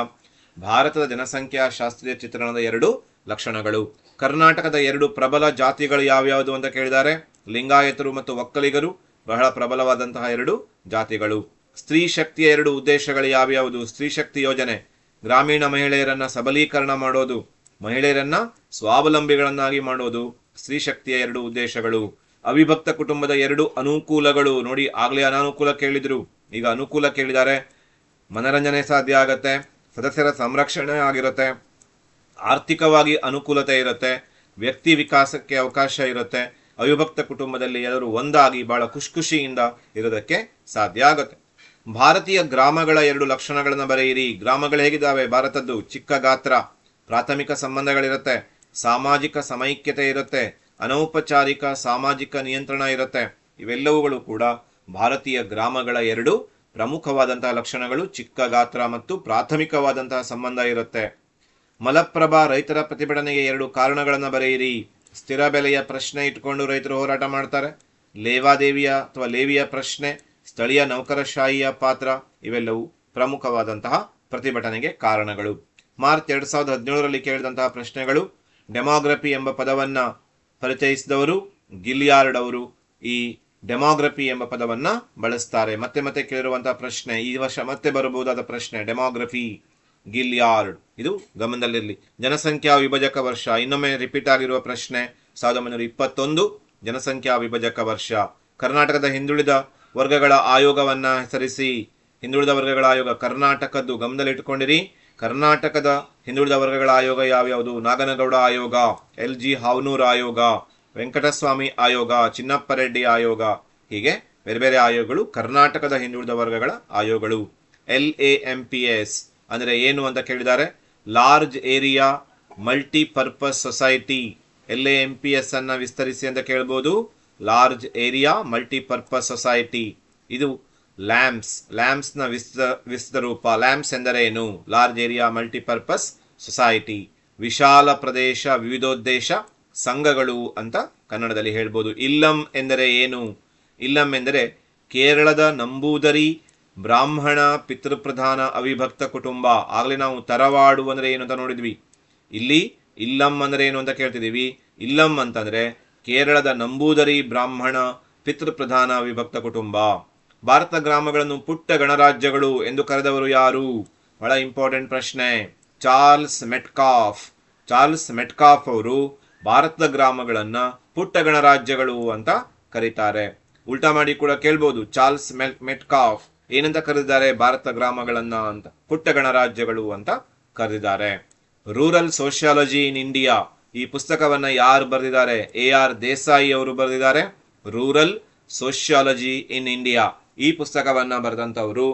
Speaker 1: ಭಾರತದ ಜನಸಂಖ್ಯಾ ಶಾಸ್ತ್ರೀಯ ಚಿತ್ರಣದ ಎರಡು ಲಕ್ಷಣಗಳು ಕರ್ನಾಟಕದ ಎರಡು ಪ್ರಬಲ ಜಾತಿಗಳು ಯಾವ್ಯಾವುದು ಅಂತ ಕೇಳಿದ್ದಾರೆ ಲಿಂಗಾಯತರು ಮತ್ತು ಒಕ್ಕಲಿಗರು ಬಹಳ ಪ್ರಬಲವಾದಂತಹ ಎರಡು ಜಾತಿಗಳು ಸ್ತ್ರೀ ಶಕ್ತಿಯ ಎರಡು ಉದ್ದೇಶಗಳು ಯಾವ್ಯಾವುದು ಸ್ತ್ರೀ ಶಕ್ತಿ ಯೋಜನೆ ಗ್ರಾಮೀಣ ಮಹಿಳೆಯರನ್ನ ಸಬಲೀಕರಣ ಮಾಡೋದು ಮಹಿಳೆಯರನ್ನ ಸ್ವಾವಲಂಬಿಗಳನ್ನಾಗಿ ಮಾಡೋದು ಸ್ತ್ರೀ ಶಕ್ತಿಯ ಎರಡು ಉದ್ದೇಶಗಳು ಅವಿಭಕ್ತ ಕುಟುಂಬದ ಎರಡು ಅನುಕೂಲಗಳು ನೋಡಿ ಆಗಲೇ ಅನಾನುಕೂಲ ಕೇಳಿದ್ರು ಈಗ ಅನುಕೂಲ ಕೇಳಿದ್ದಾರೆ ಮನರಂಜನೆ ಸಾಧ್ಯ ಆಗತ್ತೆ ಸದಸ್ಯರ ಸಂರಕ್ಷಣೆ ಆಗಿರುತ್ತೆ ಆರ್ಥಿಕವಾಗಿ ಅನುಕೂಲತೆ ಇರುತ್ತೆ ವ್ಯಕ್ತಿ ವಿಕಾಸಕ್ಕೆ ಅವಕಾಶ ಇರುತ್ತೆ ಅವಿಭಕ್ತ ಕುಟುಂಬದಲ್ಲಿ ಎಲ್ಲರೂ ಒಂದಾಗಿ ಬಹಳ ಖುಷ್ ಖುಷಿಯಿಂದ ಇರೋದಕ್ಕೆ ಸಾಧ್ಯ ಆಗುತ್ತೆ ಭಾರತೀಯ ಗ್ರಾಮಗಳ ಎರಡು ಲಕ್ಷಣಗಳನ್ನು ಬರೆಯಿರಿ ಗ್ರಾಮಗಳು ಹೇಗಿದ್ದಾವೆ ಭಾರತದ್ದು ಚಿಕ್ಕ ಗಾತ್ರ ಪ್ರಾಥಮಿಕ ಸಂಬಂಧಗಳಿರುತ್ತೆ ಸಾಮಾಜಿಕ ಸಮೈಕ್ಯತೆ ಇರುತ್ತೆ ಅನೌಪಚಾರಿಕ ಸಾಮಾಜಿಕ ನಿಯಂತ್ರಣ ಇರುತ್ತೆ ಇವೆಲ್ಲವುಗಳು ಕೂಡ ಭಾರತೀಯ ಗ್ರಾಮಗಳ ಎರಡು ಪ್ರಮುಖವಾದಂತಹ ಲಕ್ಷಣಗಳು ಚಿಕ್ಕ ಗಾತ್ರ ಮತ್ತು ಪ್ರಾಥಮಿಕವಾದಂತಹ ಸಂಬಂಧ ಇರುತ್ತೆ ಮಲಪ್ರಭಾ ರೈತರ ಪ್ರತಿಭಟನೆಗೆ ಎರಡು ಕಾರಣಗಳನ್ನು ಬರೆಯಿರಿ ಸ್ಥಿರ ಬೆಲೆಯ ಪ್ರಶ್ನೆ ಇಟ್ಟುಕೊಂಡು ರೈತರು ಹೋರಾಟ ಮಾಡ್ತಾರೆ ಲೇವಾದೇವಿಯ ಅಥವಾ ಲೇವಿಯ ಪ್ರಶ್ನೆ ಸ್ಥಳೀಯ ನೌಕರಶಾಹಿಯ ಪಾತ್ರ ಇವೆಲ್ಲವೂ ಪ್ರಮುಖವಾದಂತಹ ಪ್ರತಿಭಟನೆಗೆ ಕಾರಣಗಳು ಮಾರ್ಚ್ ಎರಡು ಸಾವಿರದ ಹದಿನೇಳರಲ್ಲಿ ಕೇಳಿದಂತಹ ಪ್ರಶ್ನೆಗಳು ಡೆಮೋಗ್ರಫಿ ಎಂಬ ಪದವನ್ನ ಪರಿಚಯಿಸಿದವರು ಗಿಲಿಯಾರ್ಡ್ ಅವರು ಈ ಡೆಮೋಗ್ರಫಿ ಎಂಬ ಪದವನ್ನ ಬಳಸ್ತಾರೆ ಮತ್ತೆ ಮತ್ತೆ ಕೇಳಿರುವಂತಹ ಪ್ರಶ್ನೆ ಈ ವರ್ಷ ಮತ್ತೆ ಬರಬಹುದಾದ ಪ್ರಶ್ನೆ ಡೆಮೋಗ್ರಫಿ ಗಿಲ್ಯಾರ್ಡ್ ಇದು ಗಮನದಲ್ಲಿರಲಿ ಜನಸಂಖ್ಯಾ ವಿಭಜಕ ವರ್ಷ ಇನ್ನೊಮ್ಮೆ ರಿಪೀಟ್ ಆಗಿರುವ ಪ್ರಶ್ನೆ ಸಾವಿರದ ಒಂಬೈನೂರ ಇಪ್ಪತ್ತೊಂದು ಜನಸಂಖ್ಯಾ ವಿಭಜಕ ವರ್ಷ ಕರ್ನಾಟಕದ ಹಿಂದುಳಿದ ವರ್ಗಗಳ ಆಯೋಗವನ್ನು ಹೆಸರಿಸಿ ಹಿಂದುಳಿದ ವರ್ಗಗಳ ಆಯೋಗ ಕರ್ನಾಟಕದ್ದು ಗಮನದಲ್ಲಿಟ್ಟುಕೊಂಡಿರಿ ಕರ್ನಾಟಕದ ಹಿಂದುಳಿದ ವರ್ಗಗಳ ಆಯೋಗ ಯಾವ್ಯಾವುದು ನಾಗನಗೌಡ ಆಯೋಗ ಎಲ್ ಜಿ ಹಾವನೂರ್ ಆಯೋಗ ವೆಂಕಟಸ್ವಾಮಿ ಆಯೋಗ ಚಿನ್ನಪ್ಪ ರೆಡ್ಡಿ ಆಯೋಗ ಹೀಗೆ ಬೇರೆ ಬೇರೆ ಆಯೋಗಗಳು ಕರ್ನಾಟಕದ ಹಿಂದುಳಿದ ವರ್ಗಗಳ ಆಯೋಗಗಳು L A M P S ಅಂದರೆ ಏನು ಅಂತ ಕೇಳಿದ್ದಾರೆ large area multipurpose society L A M P S ಅನ್ನು ವಿಸ್ತರಿಸಿ ಅಂತ ಕೇಳ್ಬೋದು ಲಾರ್ಜ್ ಏರಿಯಾ ಮಲ್ಟಿಪರ್ಪಸ್ ಸೊಸೈಟಿ ಇದು ಲ್ಯಾಂಪ್ಸ್ ಲ್ಯಾಂಪ್ಸ್ನ ವಿಸ್ತ ವಿಸ್ತೃತ ರೂಪ ಲ್ಯಾಂಪ್ಸ್ ಎಂದರೆ ಏನು ಲಾರ್ಜ್ ಏರಿಯಾ ಮಲ್ಟಿಪರ್ಪಸ್ ಸೊಸೈಟಿ ವಿಶಾಲ ಪ್ರದೇಶ ವಿವಿಧೋದ್ದೇಶ ಸಂಘಗಳು ಅಂತ ಕನ್ನಡದಲ್ಲಿ ಹೇಳ್ಬೋದು ಇಲ್ಲಂ ಎಂದರೆ ಏನು ಇಲ್ಲಂ ಎಂದರೆ ಕೇರಳದ ನಂಬೂದರಿ ಬ್ರಾಹ್ಮಣ ಪಿತೃಪ್ರಧಾನ ಅವಿಭಕ್ತ ಕುಟುಂಬ ಆಗಲೇ ನಾವು ತರವಾಡು ಅಂದರೆ ಏನು ಅಂತ ನೋಡಿದ್ವಿ ಇಲ್ಲಿ ಇಲ್ಲಂ ಅಂದರೆ ಏನು ಅಂತ ಕೇಳ್ತಿದ್ದೀವಿ ಇಲ್ಲಂ ಅಂತಂದರೆ ಕೇರಳದ ನಂಬೂದರಿ ಬ್ರಾಹ್ಮಣ ಪಿತೃಪ್ರಧಾನ ವಿಭಕ್ತ ಕುಟುಂಬ ಭಾರತ ಗ್ರಾಮಗಳನ್ನು ಪುಟ್ಟ ಗಣರಾಜ್ಯಗಳು ಎಂದು ಕರೆದವರು ಯಾರು ಬಹಳ ಇಂಪಾರ್ಟೆಂಟ್ ಪ್ರಶ್ನೆ ಚಾರ್ಲ್ಸ್ ಮೆಟ್ಕಾಫ್ ಚಾರ್ಲ್ಸ್ ಮೆಟ್ಕಾಫ್ ಅವರು ಭಾರತದ ಗ್ರಾಮಗಳನ್ನು ಪುಟ್ಟ ಗಣರಾಜ್ಯಗಳು ಅಂತ ಕರೀತಾರೆ ಉಲ್ಟಾ ಮಾಡಿ ಕೂಡ ಕೇಳ್ಬೋದು ಚಾರ್ಲ್ಸ್ ಮೆಟ್ ಮೆಟ್ಕಾಫ್ ಏನಂತ ಕರೆದಿದ್ದಾರೆ ಭಾರತ ಗ್ರಾಮಗಳನ್ನ ಅಂತ ಪುಟ್ಟ ಗಣರಾಜ್ಯಗಳು ಅಂತ ಕರೆದಿದ್ದಾರೆ ರೂರಲ್ ಸೋಷಿಯಾಲಜಿ ಇನ್ ಇಂಡಿಯಾ ಈ ಪುಸ್ತಕವನ್ನ ಯಾರು ಬರೆದಿದ್ದಾರೆ ಎ ಆರ್ ದೇಸಾಯಿ ಅವರು ಬರೆದಿದ್ದಾರೆ ರೂರಲ್ ಸೋಷಿಯಾಲಜಿ ಇನ್ ಇಂಡಿಯಾ ಈ ಪುಸ್ತಕವನ್ನ ಬರೆದಂತವರು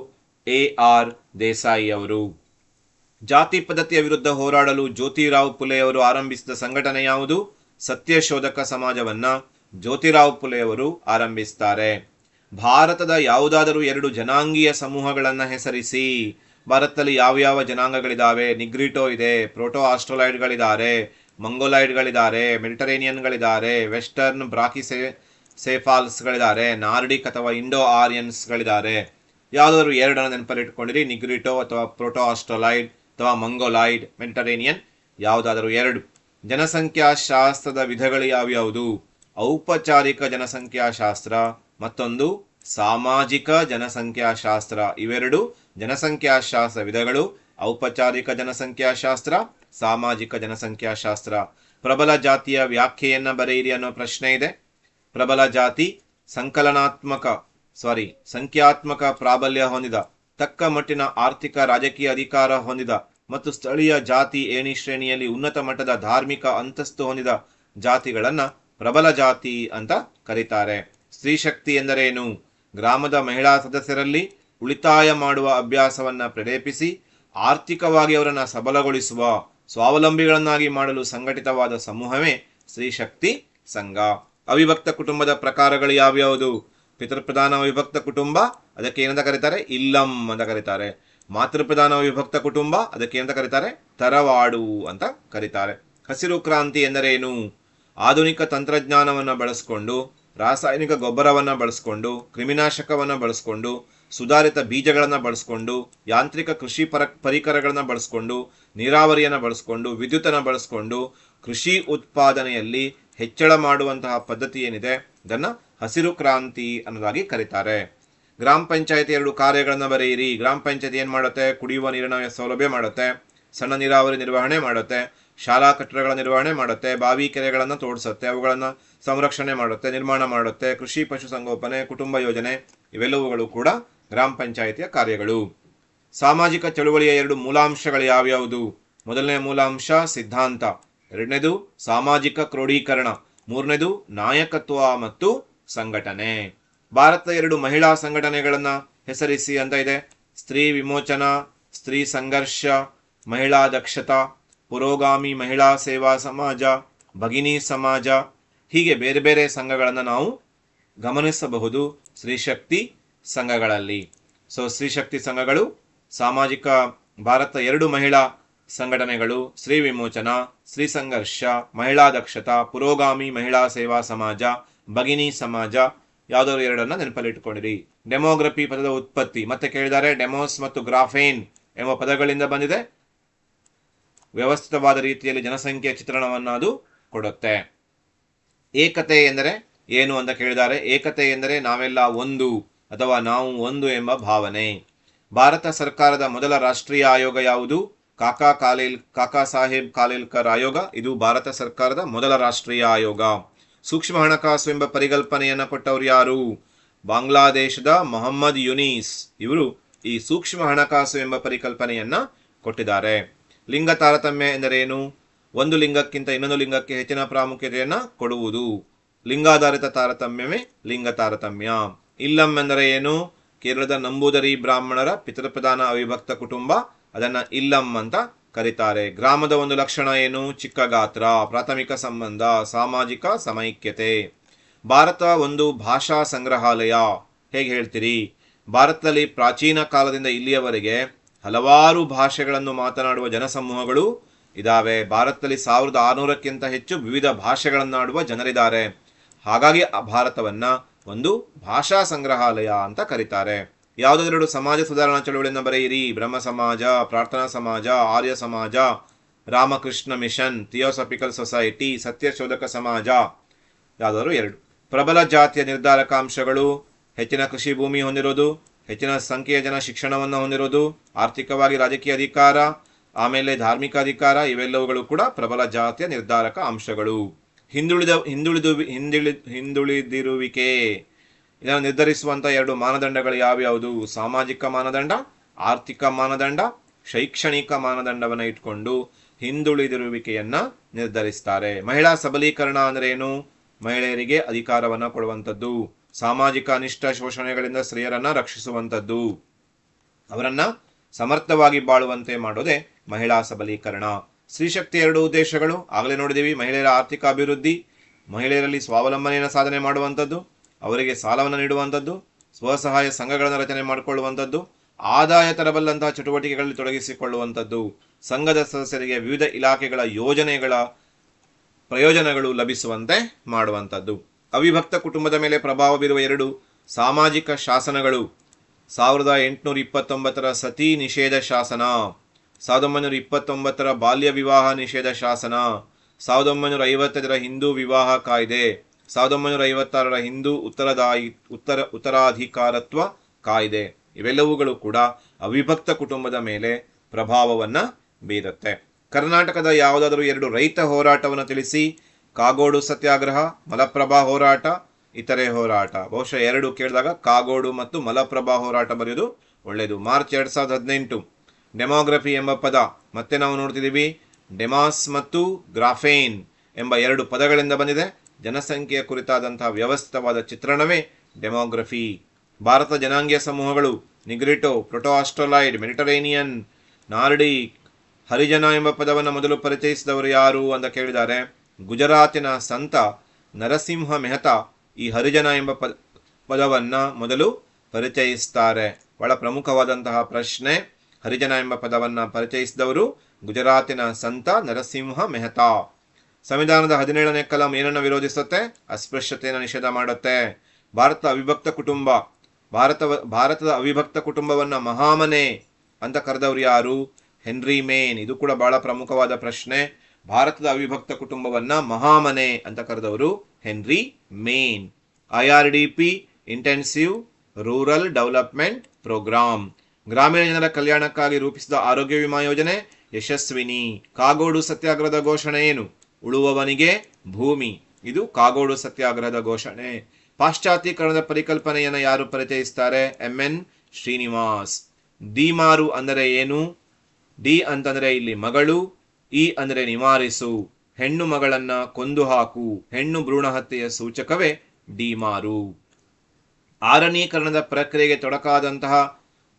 Speaker 1: ಎ ಆರ್ ದೇಸಾಯಿ ಅವರು ಜಾತಿ ಪದ್ಧತಿಯ ವಿರುದ್ಧ ಹೋರಾಡಲು ಜ್ಯೋತಿರಾವ್ ಪುಲೆ ಅವರು ಆರಂಭಿಸಿದ ಸಂಘಟನೆ ಯಾವುದು ಸತ್ಯಶೋಧಕ ಸಮಾಜವನ್ನ ಜ್ಯೋತಿರಾವ್ ಪುಲೆ ಅವರು ಆರಂಭಿಸ್ತಾರೆ ಭಾರತದ ಯಾವುದಾದರೂ ಎರಡು ಜನಾಂಗೀಯ ಸಮೂಹಗಳನ್ನು ಹೆಸರಿಸಿ ಭಾರತದಲ್ಲಿ ಯಾವ್ಯಾವ ಜನಾಂಗಗಳಿದ್ದಾವೆ ನಿಗ್ರಿಟೋ ಇದೆ ಪ್ರೋಟೋ ಆಸ್ಟ್ರೋಲೈಡ್ಗಳಿದ್ದಾರೆ ಮಂಗೋಲಾಯ್ಡ್ಗಳಿದ್ದಾರೆ ಮೆಡಿಟರೇನಿಯನ್ಗಳಿದ್ದಾರೆ ವೆಸ್ಟರ್ನ್ ಬ್ರಾಕಿಸೆ ಸೇಫಾಲ್ಸ್ಗಳಿದ್ದಾರೆ ನಾರ್ಡಿಕ್ ಅಥವಾ ಇಂಡೋ ಆರಿಯನ್ಸ್ಗಳಿದ್ದಾರೆ ಯಾವುದಾದ್ರು ಎರಡನ್ನು ನೆನಪಲ್ಲಿಟ್ಕೊಂಡಿರಿ ಇಟ್ಕೊಂಡಿರಿ ನಿಗ್ರಿಟೋ ಅಥವಾ ಪ್ರೋಟೋ ಆಸ್ಟ್ರೋಲೈಡ್ ಅಥವಾ ಮಂಗೋಲಾಯ್ಡ್ ಮೆಡಿಟರೇನಿಯನ್ ಯಾವುದಾದರೂ ಎರಡು ಜನಸಂಖ್ಯಾಶಾಸ್ತ್ರದ ವಿಧಗಳು ಯಾವ್ಯಾವುದು ಔಪಚಾರಿಕ ಜನಸಂಖ್ಯಾಶಾಸ್ತ್ರ ಮತ್ತೊಂದು ಸಾಮಾಜಿಕ ಜನಸಂಖ್ಯಾಶಾಸ್ತ್ರ ಇವೆರಡು ಜನಸಂಖ್ಯಾಶಾಸ್ತ್ರ ವಿಧಗಳು ಔಪಚಾರಿಕ ಜನಸಂಖ್ಯಾಶಾಸ್ತ್ರ ಸಾಮಾಜಿಕ ಜನಸಂಖ್ಯಾಶಾಸ್ತ್ರ ಪ್ರಬಲ ಜಾತಿಯ ವ್ಯಾಖ್ಯೆಯನ್ನು ಬರೆಯಿರಿ ಅನ್ನೋ ಪ್ರಶ್ನೆ ಇದೆ ಪ್ರಬಲ ಜಾತಿ ಸಂಕಲನಾತ್ಮಕ ಸಾರಿ ಸಂಖ್ಯಾತ್ಮಕ ಪ್ರಾಬಲ್ಯ ಹೊಂದಿದ ತಕ್ಕ ಮಟ್ಟಿನ ಆರ್ಥಿಕ ರಾಜಕೀಯ ಅಧಿಕಾರ ಹೊಂದಿದ ಮತ್ತು ಸ್ಥಳೀಯ ಜಾತಿ ಏಣಿ ಶ್ರೇಣಿಯಲ್ಲಿ ಉನ್ನತ ಮಟ್ಟದ ಧಾರ್ಮಿಕ ಅಂತಸ್ತು ಹೊಂದಿದ ಜಾತಿಗಳನ್ನು ಪ್ರಬಲ ಜಾತಿ ಅಂತ ಕರೀತಾರೆ ಸ್ತ್ರೀಶಕ್ತಿ ಎಂದರೇನು ಗ್ರಾಮದ ಮಹಿಳಾ ಸದಸ್ಯರಲ್ಲಿ ಉಳಿತಾಯ ಮಾಡುವ ಅಭ್ಯಾಸವನ್ನು ಪ್ರೇರೇಪಿಸಿ ಆರ್ಥಿಕವಾಗಿ ಅವರನ್ನು ಸಬಲಗೊಳಿಸುವ ಸ್ವಾವಲಂಬಿಗಳನ್ನಾಗಿ ಮಾಡಲು ಸಂಘಟಿತವಾದ ಸಮೂಹವೇ ಸ್ತ್ರೀಶಕ್ತಿ ಸಂಘ ಅವಿಭಕ್ತ ಕುಟುಂಬದ ಪ್ರಕಾರಗಳು ಯಾವ್ಯಾವುದು ಪಿತೃಪ್ರಧಾನ ಅವಿಭಕ್ತ ಕುಟುಂಬ ಅದಕ್ಕೆ ಏನಂತ ಕರೀತಾರೆ ಇಲ್ಲಂ ಅಂತ ಕರೀತಾರೆ ಮಾತೃಪ್ರಧಾನ ವಿಭಕ್ತ ಕುಟುಂಬ ಅದಕ್ಕೆ ಏನಂತ ಕರೀತಾರೆ ತರವಾಡು ಅಂತ ಕರೀತಾರೆ ಹಸಿರು ಕ್ರಾಂತಿ ಎಂದರೇನು ಆಧುನಿಕ ತಂತ್ರಜ್ಞಾನವನ್ನು ಬಳಸಿಕೊಂಡು ರಾಸಾಯನಿಕ ಗೊಬ್ಬರವನ್ನು ಬಳಸ್ಕೊಂಡು ಕ್ರಿಮಿನಾಶಕವನ್ನು ಬಳಸ್ಕೊಂಡು ಸುಧಾರಿತ ಬೀಜಗಳನ್ನು ಬಳಸ್ಕೊಂಡು ಯಾಂತ್ರಿಕ ಕೃಷಿ ಪರ ಪರಿಕರಗಳನ್ನು ಬಳಸ್ಕೊಂಡು ನೀರಾವರಿಯನ್ನು ಬಳಸ್ಕೊಂಡು ವಿದ್ಯುತ್ತನ್ನು ಬಳಸ್ಕೊಂಡು ಕೃಷಿ ಉತ್ಪಾದನೆಯಲ್ಲಿ ಹೆಚ್ಚಳ ಮಾಡುವಂತಹ ಪದ್ಧತಿ ಏನಿದೆ ಇದನ್ನು ಹಸಿರು ಕ್ರಾಂತಿ ಅನ್ನೋದಾಗಿ ಕರೀತಾರೆ ಗ್ರಾಮ ಪಂಚಾಯತಿ ಎರಡು ಕಾರ್ಯಗಳನ್ನು ಬರೆಯಿರಿ ಗ್ರಾಮ ಪಂಚಾಯತಿ ಏನು ಮಾಡುತ್ತೆ ಕುಡಿಯುವ ನೀರಿನ ಸೌಲಭ್ಯ ಮಾಡುತ್ತೆ ಸಣ್ಣ ನೀರಾವರಿ ನಿರ್ವಹಣೆ ಮಾಡುತ್ತೆ ಶಾಲಾ ಕಟ್ಟಡಗಳ ನಿರ್ವಹಣೆ ಮಾಡುತ್ತೆ ಬಾವಿ ಕೆರೆಗಳನ್ನು ತೋಡಿಸುತ್ತೆ ಅವುಗಳನ್ನು ಸಂರಕ್ಷಣೆ ಮಾಡುತ್ತೆ ನಿರ್ಮಾಣ ಮಾಡುತ್ತೆ ಕೃಷಿ ಪಶುಸಂಗೋಪನೆ ಕುಟುಂಬ ಯೋಜನೆ ಇವೆಲ್ಲವುಗಳು ಕೂಡ ಗ್ರಾಮ ಪಂಚಾಯಿತಿಯ ಕಾರ್ಯಗಳು ಸಾಮಾಜಿಕ ಚಳುವಳಿಯ ಎರಡು ಮೂಲಾಂಶಗಳು ಯಾವ್ಯಾವುದು ಮೊದಲನೇ ಮೂಲಾಂಶ ಸಿದ್ಧಾಂತ ಎರಡನೇದು ಸಾಮಾಜಿಕ ಕ್ರೋಢೀಕರಣ ಮೂರನೇದು ನಾಯಕತ್ವ ಮತ್ತು ಸಂಘಟನೆ ಭಾರತ ಎರಡು ಮಹಿಳಾ ಸಂಘಟನೆಗಳನ್ನು ಹೆಸರಿಸಿ ಅಂತ ಇದೆ ಸ್ತ್ರೀ ವಿಮೋಚನಾ ಸ್ತ್ರೀ ಸಂಘರ್ಷ ಮಹಿಳಾ ದಕ್ಷತಾ ಪುರೋಗಾಮಿ ಮಹಿಳಾ ಸೇವಾ ಸಮಾಜ ಭಗಿನಿ ಸಮಾಜ ಹೀಗೆ ಬೇರೆ ಬೇರೆ ಸಂಘಗಳನ್ನು ನಾವು ಗಮನಿಸಬಹುದು ಸ್ತ್ರೀಶಕ್ತಿ ಸಂಘಗಳಲ್ಲಿ ಸೊ ಸ್ತ್ರೀಶಕ್ತಿ ಸಂಘಗಳು ಸಾಮಾಜಿಕ ಭಾರತ ಎರಡು ಮಹಿಳಾ ಸಂಘಟನೆಗಳು ಸ್ತ್ರೀ ವಿಮೋಚನ ಸ್ತ್ರೀ ಸಂಘರ್ಷ ಮಹಿಳಾ ದಕ್ಷತಾ ಪುರೋಗಾಮಿ ಮಹಿಳಾ ಸೇವಾ ಸಮಾಜ ಭಗಿನಿ ಸಮಾಜ ಯಾವುದಾದ್ರು ಎರಡನ್ನ ನೆನಪಲ್ಲಿಟ್ಟುಕೊಂಡಿರಿ ಡೆಮೋಗ್ರಫಿ ಪದದ ಉತ್ಪತ್ತಿ ಮತ್ತೆ ಕೇಳಿದ್ದಾರೆ ಡೆಮೋಸ್ ಮತ್ತು ಗ್ರಾಫೇನ್ ಎಂಬ ಪದಗಳಿಂದ ಬಂದಿದೆ ವ್ಯವಸ್ಥಿತವಾದ ರೀತಿಯಲ್ಲಿ ಜನಸಂಖ್ಯೆಯ ಚಿತ್ರಣವನ್ನು ಅದು ಕೊಡುತ್ತೆ ಏಕತೆ ಎಂದರೆ ಏನು ಅಂತ ಕೇಳಿದ್ದಾರೆ ಏಕತೆ ಎಂದರೆ ನಾವೆಲ್ಲ ಒಂದು ಅಥವಾ ನಾವು ಒಂದು ಎಂಬ ಭಾವನೆ ಭಾರತ ಸರ್ಕಾರದ ಮೊದಲ ರಾಷ್ಟ್ರೀಯ ಆಯೋಗ ಯಾವುದು ಕಾಕಾ ಕಾಲೇಲ್ ಕಾಕಾ ಸಾಹೇಬ್ ಕಾಲೇಲ್ಕರ್ ಆಯೋಗ ಇದು ಭಾರತ ಸರ್ಕಾರದ ಮೊದಲ ರಾಷ್ಟ್ರೀಯ ಆಯೋಗ ಸೂಕ್ಷ್ಮ ಹಣಕಾಸು ಎಂಬ ಪರಿಕಲ್ಪನೆಯನ್ನು ಕೊಟ್ಟವ್ರು ಯಾರು ಬಾಂಗ್ಲಾದೇಶದ ಮೊಹಮ್ಮದ್ ಯುನೀಸ್ ಇವರು ಈ ಸೂಕ್ಷ್ಮ ಹಣಕಾಸು ಎಂಬ ಪರಿಕಲ್ಪನೆಯನ್ನ ಕೊಟ್ಟಿದ್ದಾರೆ ಲಿಂಗ ತಾರತಮ್ಯ ಎಂದರೇನು ಒಂದು ಲಿಂಗಕ್ಕಿಂತ ಇನ್ನೊಂದು ಲಿಂಗಕ್ಕೆ ಹೆಚ್ಚಿನ ಪ್ರಾಮುಖ್ಯತೆಯನ್ನು ಕೊಡುವುದು ಲಿಂಗಾಧಾರಿತ ತಾರತಮ್ಯವೇ ಲಿಂಗ ತಾರತಮ್ಯ ಇಲ್ಲಂ ಎಂದರೆ ಏನು ಕೇರಳದ ನಂಬೂದರಿ ಬ್ರಾಹ್ಮಣರ ಪಿತೃಪ್ರಧಾನ ಅವಿಭಕ್ತ ಕುಟುಂಬ ಅದನ್ನು ಇಲ್ಲಂ ಅಂತ ಕರೀತಾರೆ ಗ್ರಾಮದ ಒಂದು ಲಕ್ಷಣ ಏನು ಚಿಕ್ಕ ಗಾತ್ರ ಪ್ರಾಥಮಿಕ ಸಂಬಂಧ ಸಾಮಾಜಿಕ ಸಮೈಕ್ಯತೆ ಭಾರತ ಒಂದು ಭಾಷಾ ಸಂಗ್ರಹಾಲಯ ಹೇಗೆ ಹೇಳ್ತೀರಿ ಭಾರತದಲ್ಲಿ ಪ್ರಾಚೀನ ಕಾಲದಿಂದ ಇಲ್ಲಿಯವರೆಗೆ ಹಲವಾರು ಭಾಷೆಗಳನ್ನು ಮಾತನಾಡುವ ಜನಸಮೂಹಗಳು ಇದಾವೆ ಭಾರತದಲ್ಲಿ ಸಾವಿರದ ಆರುನೂರಕ್ಕಿಂತ ಹೆಚ್ಚು ವಿವಿಧ ಭಾಷೆಗಳನ್ನಾಡುವ ಜನರಿದ್ದಾರೆ ಹಾಗಾಗಿ ಭಾರತವನ್ನು ಒಂದು ಭಾಷಾ ಸಂಗ್ರಹಾಲಯ ಅಂತ ಕರೀತಾರೆ ಯಾವುದಾದ್ರೂ ಸಮಾಜ ಸುಧಾರಣಾ ಚಳುವಳಿಯನ್ನು ಬರೆಯಿರಿ ಬ್ರಹ್ಮ ಸಮಾಜ ಪ್ರಾರ್ಥನಾ Samaj Arya Samaj Ramakrishna Mission Theosophical Society Satyashodhak Samaj ಯಾವುದಾದ್ರು ಎರಡು ಪ್ರಬಲ ಜಾತಿಯ ನಿರ್ಧಾರಕಾಂಶಗಳು ಹೆಚ್ಚಿನ ಕೃಷಿ ಭೂಮಿ ಹೊಂದಿರೋದು ಹೆಚ್ಚಿನ ಸಂಖ್ಯೆಯ ಜನ ಶಿಕ್ಷಣವನ್ನು ಹೊಂದಿರುವುದು ಆರ್ಥಿಕವಾಗಿ ರಾಜಕೀಯ ಅಧಿಕಾರ ಆಮೇಲೆ ಧಾರ್ಮಿಕ ಅಧಿಕಾರ ಇವೆಲ್ಲವುಗಳು ಕೂಡ ಪ್ರಬಲ ಜಾತಿಯ ನಿರ್ಧಾರಕ ಅಂಶಗಳು ಹಿಂದುಳಿದ ಹಿಂದುಳಿದು ಹಿಂದುಳಿ ಹಿಂದುಳಿದಿರುವಿಕೆ ಇದನ್ನು ನಿರ್ಧರಿಸುವಂಥ ಎರಡು ಮಾನದಂಡಗಳು ಯಾವ್ಯಾವುದು ಸಾಮಾಜಿಕ ಮಾನದಂಡ ಆರ್ಥಿಕ ಮಾನದಂಡ ಶೈಕ್ಷಣಿಕ ಮಾನದಂಡವನ್ನು ಇಟ್ಕೊಂಡು ಹಿಂದುಳಿದಿರುವಿಕೆಯನ್ನು ನಿರ್ಧರಿಸ್ತಾರೆ ಮಹಿಳಾ ಸಬಲೀಕರಣ ಅಂದ್ರೆ ಏನು ಮಹಿಳೆಯರಿಗೆ ಅಧಿಕಾರವನ್ನು ಕೊಡುವಂಥದ್ದು ಸಾಮಾಜಿಕ ಅನಿಷ್ಟ ಶೋಷಣೆಗಳಿಂದ ಸ್ತ್ರೀಯರನ್ನ ರಕ್ಷಿಸುವಂಥದ್ದು ಅವರನ್ನ ಸಮರ್ಥವಾಗಿ ಬಾಳುವಂತೆ ಮಾಡೋದೇ ಮಹಿಳಾ ಸಬಲೀಕರಣ ಶಕ್ತಿ ಎರಡು ಉದ್ದೇಶಗಳು ಆಗಲೇ ನೋಡಿದೀವಿ ಮಹಿಳೆಯರ ಆರ್ಥಿಕ ಅಭಿವೃದ್ಧಿ ಮಹಿಳೆಯರಲ್ಲಿ ಸ್ವಾವಲಂಬನೆಯನ್ನು ಸಾಧನೆ ಮಾಡುವಂಥದ್ದು ಅವರಿಗೆ ಸಾಲವನ್ನು ನೀಡುವಂಥದ್ದು ಸ್ವಸಹಾಯ ಸಂಘಗಳನ್ನು ರಚನೆ ಮಾಡಿಕೊಳ್ಳುವಂಥದ್ದು ಆದಾಯ ತರಬಲ್ಲಂತಹ ಚಟುವಟಿಕೆಗಳಲ್ಲಿ ತೊಡಗಿಸಿಕೊಳ್ಳುವಂಥದ್ದು ಸಂಘದ ಸದಸ್ಯರಿಗೆ ವಿವಿಧ ಇಲಾಖೆಗಳ ಯೋಜನೆಗಳ ಪ್ರಯೋಜನಗಳು ಲಭಿಸುವಂತೆ ಮಾಡುವಂಥದ್ದು ಅವಿಭಕ್ತ ಕುಟುಂಬದ ಮೇಲೆ ಪ್ರಭಾವ ಬೀರುವ ಎರಡು ಸಾಮಾಜಿಕ ಶಾಸನಗಳು ಸಾವಿರದ ಎಂಟುನೂರ ಇಪ್ಪತ್ತೊಂಬತ್ತರ ಸತಿ ನಿಷೇಧ ಶಾಸನ ಸಾವಿರದ ಒಂಬೈನೂರ ಇಪ್ಪತ್ತೊಂಬತ್ತರ ಬಾಲ್ಯ ವಿವಾಹ ನಿಷೇಧ ಶಾಸನ ಸಾವಿರದ ಒಂಬೈನೂರ ಐವತ್ತೈದರ ಹಿಂದೂ ವಿವಾಹ ಕಾಯ್ದೆ ಸಾವಿರದ ಒಂಬೈನೂರ ಐವತ್ತಾರರ ಹಿಂದೂ ಉತ್ತರದಾಯಿ ಉತ್ತರ ಉತ್ತರಾಧಿಕಾರತ್ವ ಕಾಯ್ದೆ ಇವೆಲ್ಲವುಗಳು ಕೂಡ ಅವಿಭಕ್ತ ಕುಟುಂಬದ ಮೇಲೆ ಪ್ರಭಾವವನ್ನು ಬೀರುತ್ತೆ ಕರ್ನಾಟಕದ ಯಾವುದಾದರೂ ಎರಡು ರೈತ ಹೋರಾಟವನ್ನು ತಿಳಿಸಿ ಕಾಗೋಡು ಸತ್ಯಾಗ್ರಹ ಮಲಪ್ರಭಾ ಹೋರಾಟ ಇತರೆ ಹೋರಾಟ ಬಹುಶಃ ಎರಡು ಕೇಳಿದಾಗ ಕಾಗೋಡು ಮತ್ತು ಮಲಪ್ರಭಾ ಹೋರಾಟ ಬರೆಯೋದು ಒಳ್ಳೆಯದು ಮಾರ್ಚ್ ಎರಡು ಸಾವಿರದ ಹದಿನೆಂಟು ಡೆಮೋಗ್ರಫಿ ಎಂಬ ಪದ ಮತ್ತೆ ನಾವು ನೋಡ್ತಿದ್ದೀವಿ ಡೆಮಾಸ್ ಮತ್ತು ಗ್ರಾಫೇನ್ ಎಂಬ ಎರಡು ಪದಗಳಿಂದ ಬಂದಿದೆ ಜನಸಂಖ್ಯೆಯ ಕುರಿತಾದಂತಹ ವ್ಯವಸ್ಥಿತವಾದ ಚಿತ್ರಣವೇ ಡೆಮೋಗ್ರಫಿ ಭಾರತ ಜನಾಂಗೀಯ ಸಮೂಹಗಳು ನಿಗ್ರಿಟೊ ಪ್ರೊಟೋ ಮೆಡಿಟರೇನಿಯನ್ ನಾರ್ಡಿ ಹರಿಜನ ಎಂಬ ಪದವನ್ನು ಮೊದಲು ಪರಿಚಯಿಸಿದವರು ಯಾರು ಅಂತ ಕೇಳಿದ್ದಾರೆ ಗುಜರಾತಿನ ಸಂತ ನರಸಿಂಹ ಮೆಹತಾ ಈ ಹರಿಜನ ಎಂಬ ಪದವನ್ನು ಮೊದಲು ಪರಿಚಯಿಸ್ತಾರೆ ಬಹಳ ಪ್ರಮುಖವಾದಂತಹ ಪ್ರಶ್ನೆ ಹರಿಜನ ಎಂಬ ಪದವನ್ನು ಪರಿಚಯಿಸಿದವರು ಗುಜರಾತಿನ ಸಂತ ನರಸಿಂಹ ಮೆಹತಾ ಸಂವಿಧಾನದ ಹದಿನೇಳನೇ ಕಲಂ ಏನನ್ನು ವಿರೋಧಿಸುತ್ತೆ ಅಸ್ಪೃಶ್ಯತೆಯನ್ನು ನಿಷೇಧ ಮಾಡುತ್ತೆ ಭಾರತ ಅವಿಭಕ್ತ ಕುಟುಂಬ ಭಾರತ ಭಾರತದ ಅವಿಭಕ್ತ ಕುಟುಂಬವನ್ನು ಮಹಾಮನೆ ಅಂತ ಕರೆದವರು ಯಾರು ಹೆನ್ರಿ ಮೇನ್ ಇದು ಕೂಡ ಬಹಳ ಪ್ರಮುಖವಾದ ಪ್ರಶ್ನೆ ಭಾರತದ ಅವಿಭಕ್ತ ಕುಟುಂಬವನ್ನ ಮಹಾಮನೆ ಅಂತ ಕರೆದವರು Henry Maine I R D P intensive rural development programme ಗ್ರಾಮೀಣ ಜನರ ಕಲ್ಯಾಣಕ್ಕಾಗಿ ರೂಪಿಸಿದ ಆರೋಗ್ಯ ವಿಮಾ ಯೋಜನೆ ಯಶಸ್ವಿನಿ ಕಾಗೋಡು ಸತ್ಯಾಗ್ರಹದ ಘೋಷಣೆ ಏನು ಉಳುವವನಿಗೆ ಭೂಮಿ ಇದು ಕಾಗೋಡು ಸತ್ಯಾಗ್ರಹದ ಘೋಷಣೆ ಪಾಶ್ಚಾತ್ಯೀಕರಣದ ಪರಿಕಲ್ಪನೆಯನ್ನು ಯಾರು ಪರಿಚಯಿಸ್ತಾರೆ ಎಂ ಎನ್ ಶ್ರೀನಿವಾಸ್ ಡಿಮಾರು ಅಂದರೆ ಏನು ಡಿ ಅಂತಂದ್ರೆ ಇಲ್ಲಿ ಮಗಳು ಈ ಅಂದರೆ ನಿವಾರಿಸು ಹೆಣ್ಣು ಮಗಳನ್ನ ಕೊಂದು ಹಾಕು ಹೆಣ್ಣು ಭ್ರೂಣ ಹತ್ಯೆಯ ಸೂಚಕವೇ ಡಿಮಾರು ಆರನೀಕರಣದ ಪ್ರಕ್ರಿಯೆಗೆ ತೊಡಕಾದಂತಹ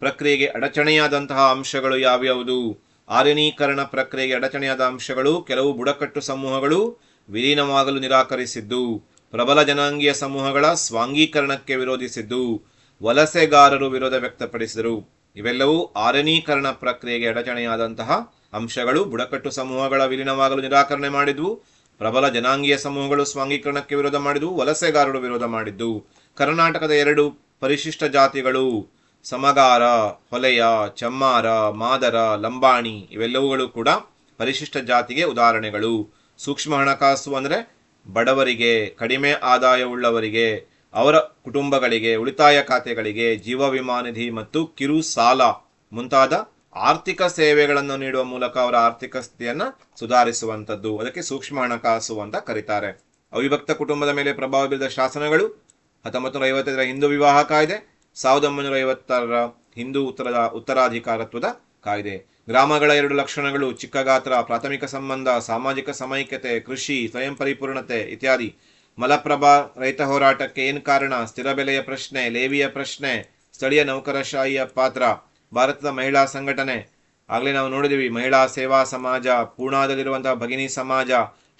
Speaker 1: ಪ್ರಕ್ರಿಯೆಗೆ ಅಡಚಣೆಯಾದಂತಹ ಅಂಶಗಳು ಯಾವ್ಯಾವುದು ಆರನೀಕರಣ ಪ್ರಕ್ರಿಯೆಗೆ ಅಡಚಣೆಯಾದ ಅಂಶಗಳು ಕೆಲವು ಬುಡಕಟ್ಟು ಸಮೂಹಗಳು ವಿಲೀನವಾಗಲು ನಿರಾಕರಿಸಿದ್ದು ಪ್ರಬಲ ಜನಾಂಗೀಯ ಸಮೂಹಗಳ ಸ್ವಾಂಗೀಕರಣಕ್ಕೆ ವಿರೋಧಿಸಿದ್ದು ವಲಸೆಗಾರರು ವಿರೋಧ ವ್ಯಕ್ತಪಡಿಸಿದರು ಇವೆಲ್ಲವೂ ಆರನೀಕರಣ ಪ್ರಕ್ರಿಯೆಗೆ ಅಡಚಣೆಯಾದಂತಹ ಅಂಶಗಳು ಬುಡಕಟ್ಟು ಸಮೂಹಗಳ ವಿಲೀನವಾಗಲು ನಿರಾಕರಣೆ ಮಾಡಿದ್ವು ಪ್ರಬಲ ಜನಾಂಗೀಯ ಸಮೂಹಗಳು ಸ್ವಾಂಗೀಕರಣಕ್ಕೆ ವಿರೋಧ ಮಾಡಿದ್ವು ವಲಸೆಗಾರರು ವಿರೋಧ ಮಾಡಿದ್ದು ಕರ್ನಾಟಕದ ಎರಡು ಪರಿಶಿಷ್ಟ ಜಾತಿಗಳು ಸಮಗಾರ ಹೊಲೆಯ ಚಮ್ಮಾರ ಮಾದರ ಲಂಬಾಣಿ ಇವೆಲ್ಲವುಗಳು ಕೂಡ ಪರಿಶಿಷ್ಟ ಜಾತಿಗೆ ಉದಾಹರಣೆಗಳು ಸೂಕ್ಷ್ಮ ಹಣಕಾಸು ಅಂದರೆ ಬಡವರಿಗೆ ಕಡಿಮೆ ಆದಾಯವುಳ್ಳವರಿಗೆ ಅವರ ಕುಟುಂಬಗಳಿಗೆ ಉಳಿತಾಯ ಖಾತೆಗಳಿಗೆ ಜೀವ ವಿಮಾ ನಿಧಿ ಮತ್ತು ಕಿರು ಸಾಲ ಮುಂತಾದ ಆರ್ಥಿಕ ಸೇವೆಗಳನ್ನು ನೀಡುವ ಮೂಲಕ ಅವರ ಆರ್ಥಿಕ ಸ್ಥಿತಿಯನ್ನು ಸುಧಾರಿಸುವಂಥದ್ದು ಅದಕ್ಕೆ ಸೂಕ್ಷ್ಮ ಹಣಕಾಸು ಅಂತ ಕರೀತಾರೆ ಅವಿಭಕ್ತ ಕುಟುಂಬದ ಮೇಲೆ ಪ್ರಭಾವ ಬೀರಿದ ಶಾಸನಗಳು ಹತ್ತೊಂಬತ್ತು ನೂರ ಐವತ್ತೈದರ ಹಿಂದೂ ವಿವಾಹ ಕಾಯ್ದೆ ಸಾವಿರದ ಒಂಬೈನೂರ ಐವತ್ತಾರರ ಹಿಂದೂ ಉತ್ತರದ ಉತ್ತರಾಧಿಕಾರತ್ವದ ಕಾಯ್ದೆ ಗ್ರಾಮಗಳ ಎರಡು ಲಕ್ಷಣಗಳು ಚಿಕ್ಕ ಗಾತ್ರ ಪ್ರಾಥಮಿಕ ಸಂಬಂಧ ಸಾಮಾಜಿಕ ಸಮೈಕ್ಯತೆ ಕೃಷಿ ಸ್ವಯಂ ಪರಿಪೂರ್ಣತೆ ಇತ್ಯಾದಿ ಮಲಪ್ರಭಾ ರೈತ ಹೋರಾಟಕ್ಕೆ ಏನು ಕಾರಣ ಸ್ಥಿರ ಬೆಲೆಯ ಪ್ರಶ್ನೆ ಲೇವಿಯ ಪ್ರಶ್ನೆ ಸ್ಥಳೀಯ ನೌಕರಶಾಹಿಯ ಪಾತ್ರ ಭಾರತದ ಮಹಿಳಾ ಸಂಘಟನೆ ಆಗಲೇ ನಾವು ನೋಡಿದ್ದೀವಿ ಮಹಿಳಾ ಸೇವಾ ಸಮಾಜ ಪೂರ್ಣಾದಲ್ಲಿರುವಂತಹ ಭಗಿನಿ ಸಮಾಜ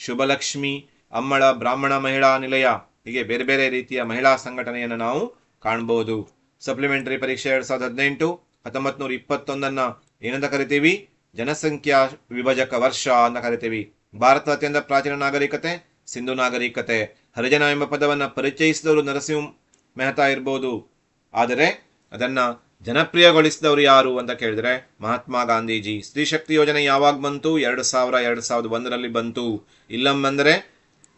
Speaker 1: ಶುಭಲಕ್ಷ್ಮಿ ಅಮ್ಮಳ ಬ್ರಾಹ್ಮಣ ಮಹಿಳಾ ನಿಲಯ ಹೀಗೆ ಬೇರೆ ಬೇರೆ ರೀತಿಯ ಮಹಿಳಾ ಸಂಘಟನೆಯನ್ನು ನಾವು ಕಾಣಬಹುದು ಸಪ್ಲಿಮೆಂಟರಿ ಪರೀಕ್ಷೆ ಎರಡ್ ಸಾವಿರದ ಹದಿನೆಂಟು ಹತ್ತೊಂಬತ್ ನೂರ ಇಪ್ಪತ್ತೊಂದನ್ನ ಏನಂತ ಕರಿತೀವಿ ಜನಸಂಖ್ಯಾ ವಿಭಜಕ ವರ್ಷ ಅಂತ ಕರಿತೀವಿ ಭಾರತದ ಅತ್ಯಂತ ಪ್ರಾಚೀನ ನಾಗರಿಕತೆ ಸಿಂಧು ನಾಗರಿಕತೆ ಹರಿಜನ ಎಂಬ ಪದವನ್ನು ಪರಿಚಯಿಸಿದವರು ನರಸಿಂಹ ಮೆಹತಾ ಇರ್ಬೋದು ಆದರೆ ಅದನ್ನ ಜನಪ್ರಿಯಗೊಳಿಸಿದವರು ಯಾರು ಅಂತ ಕೇಳಿದ್ರೆ ಮಹಾತ್ಮ ಗಾಂಧೀಜಿ ಸ್ತ್ರೀ ಶಕ್ತಿ ಯೋಜನೆ ಯಾವಾಗ ಬಂತು ಎರಡು ಸಾವಿರ ಎರಡು ಸಾವಿರದ ಒಂದರಲ್ಲಿ ಬಂತು ಇಲ್ಲಂಬಂದರೆ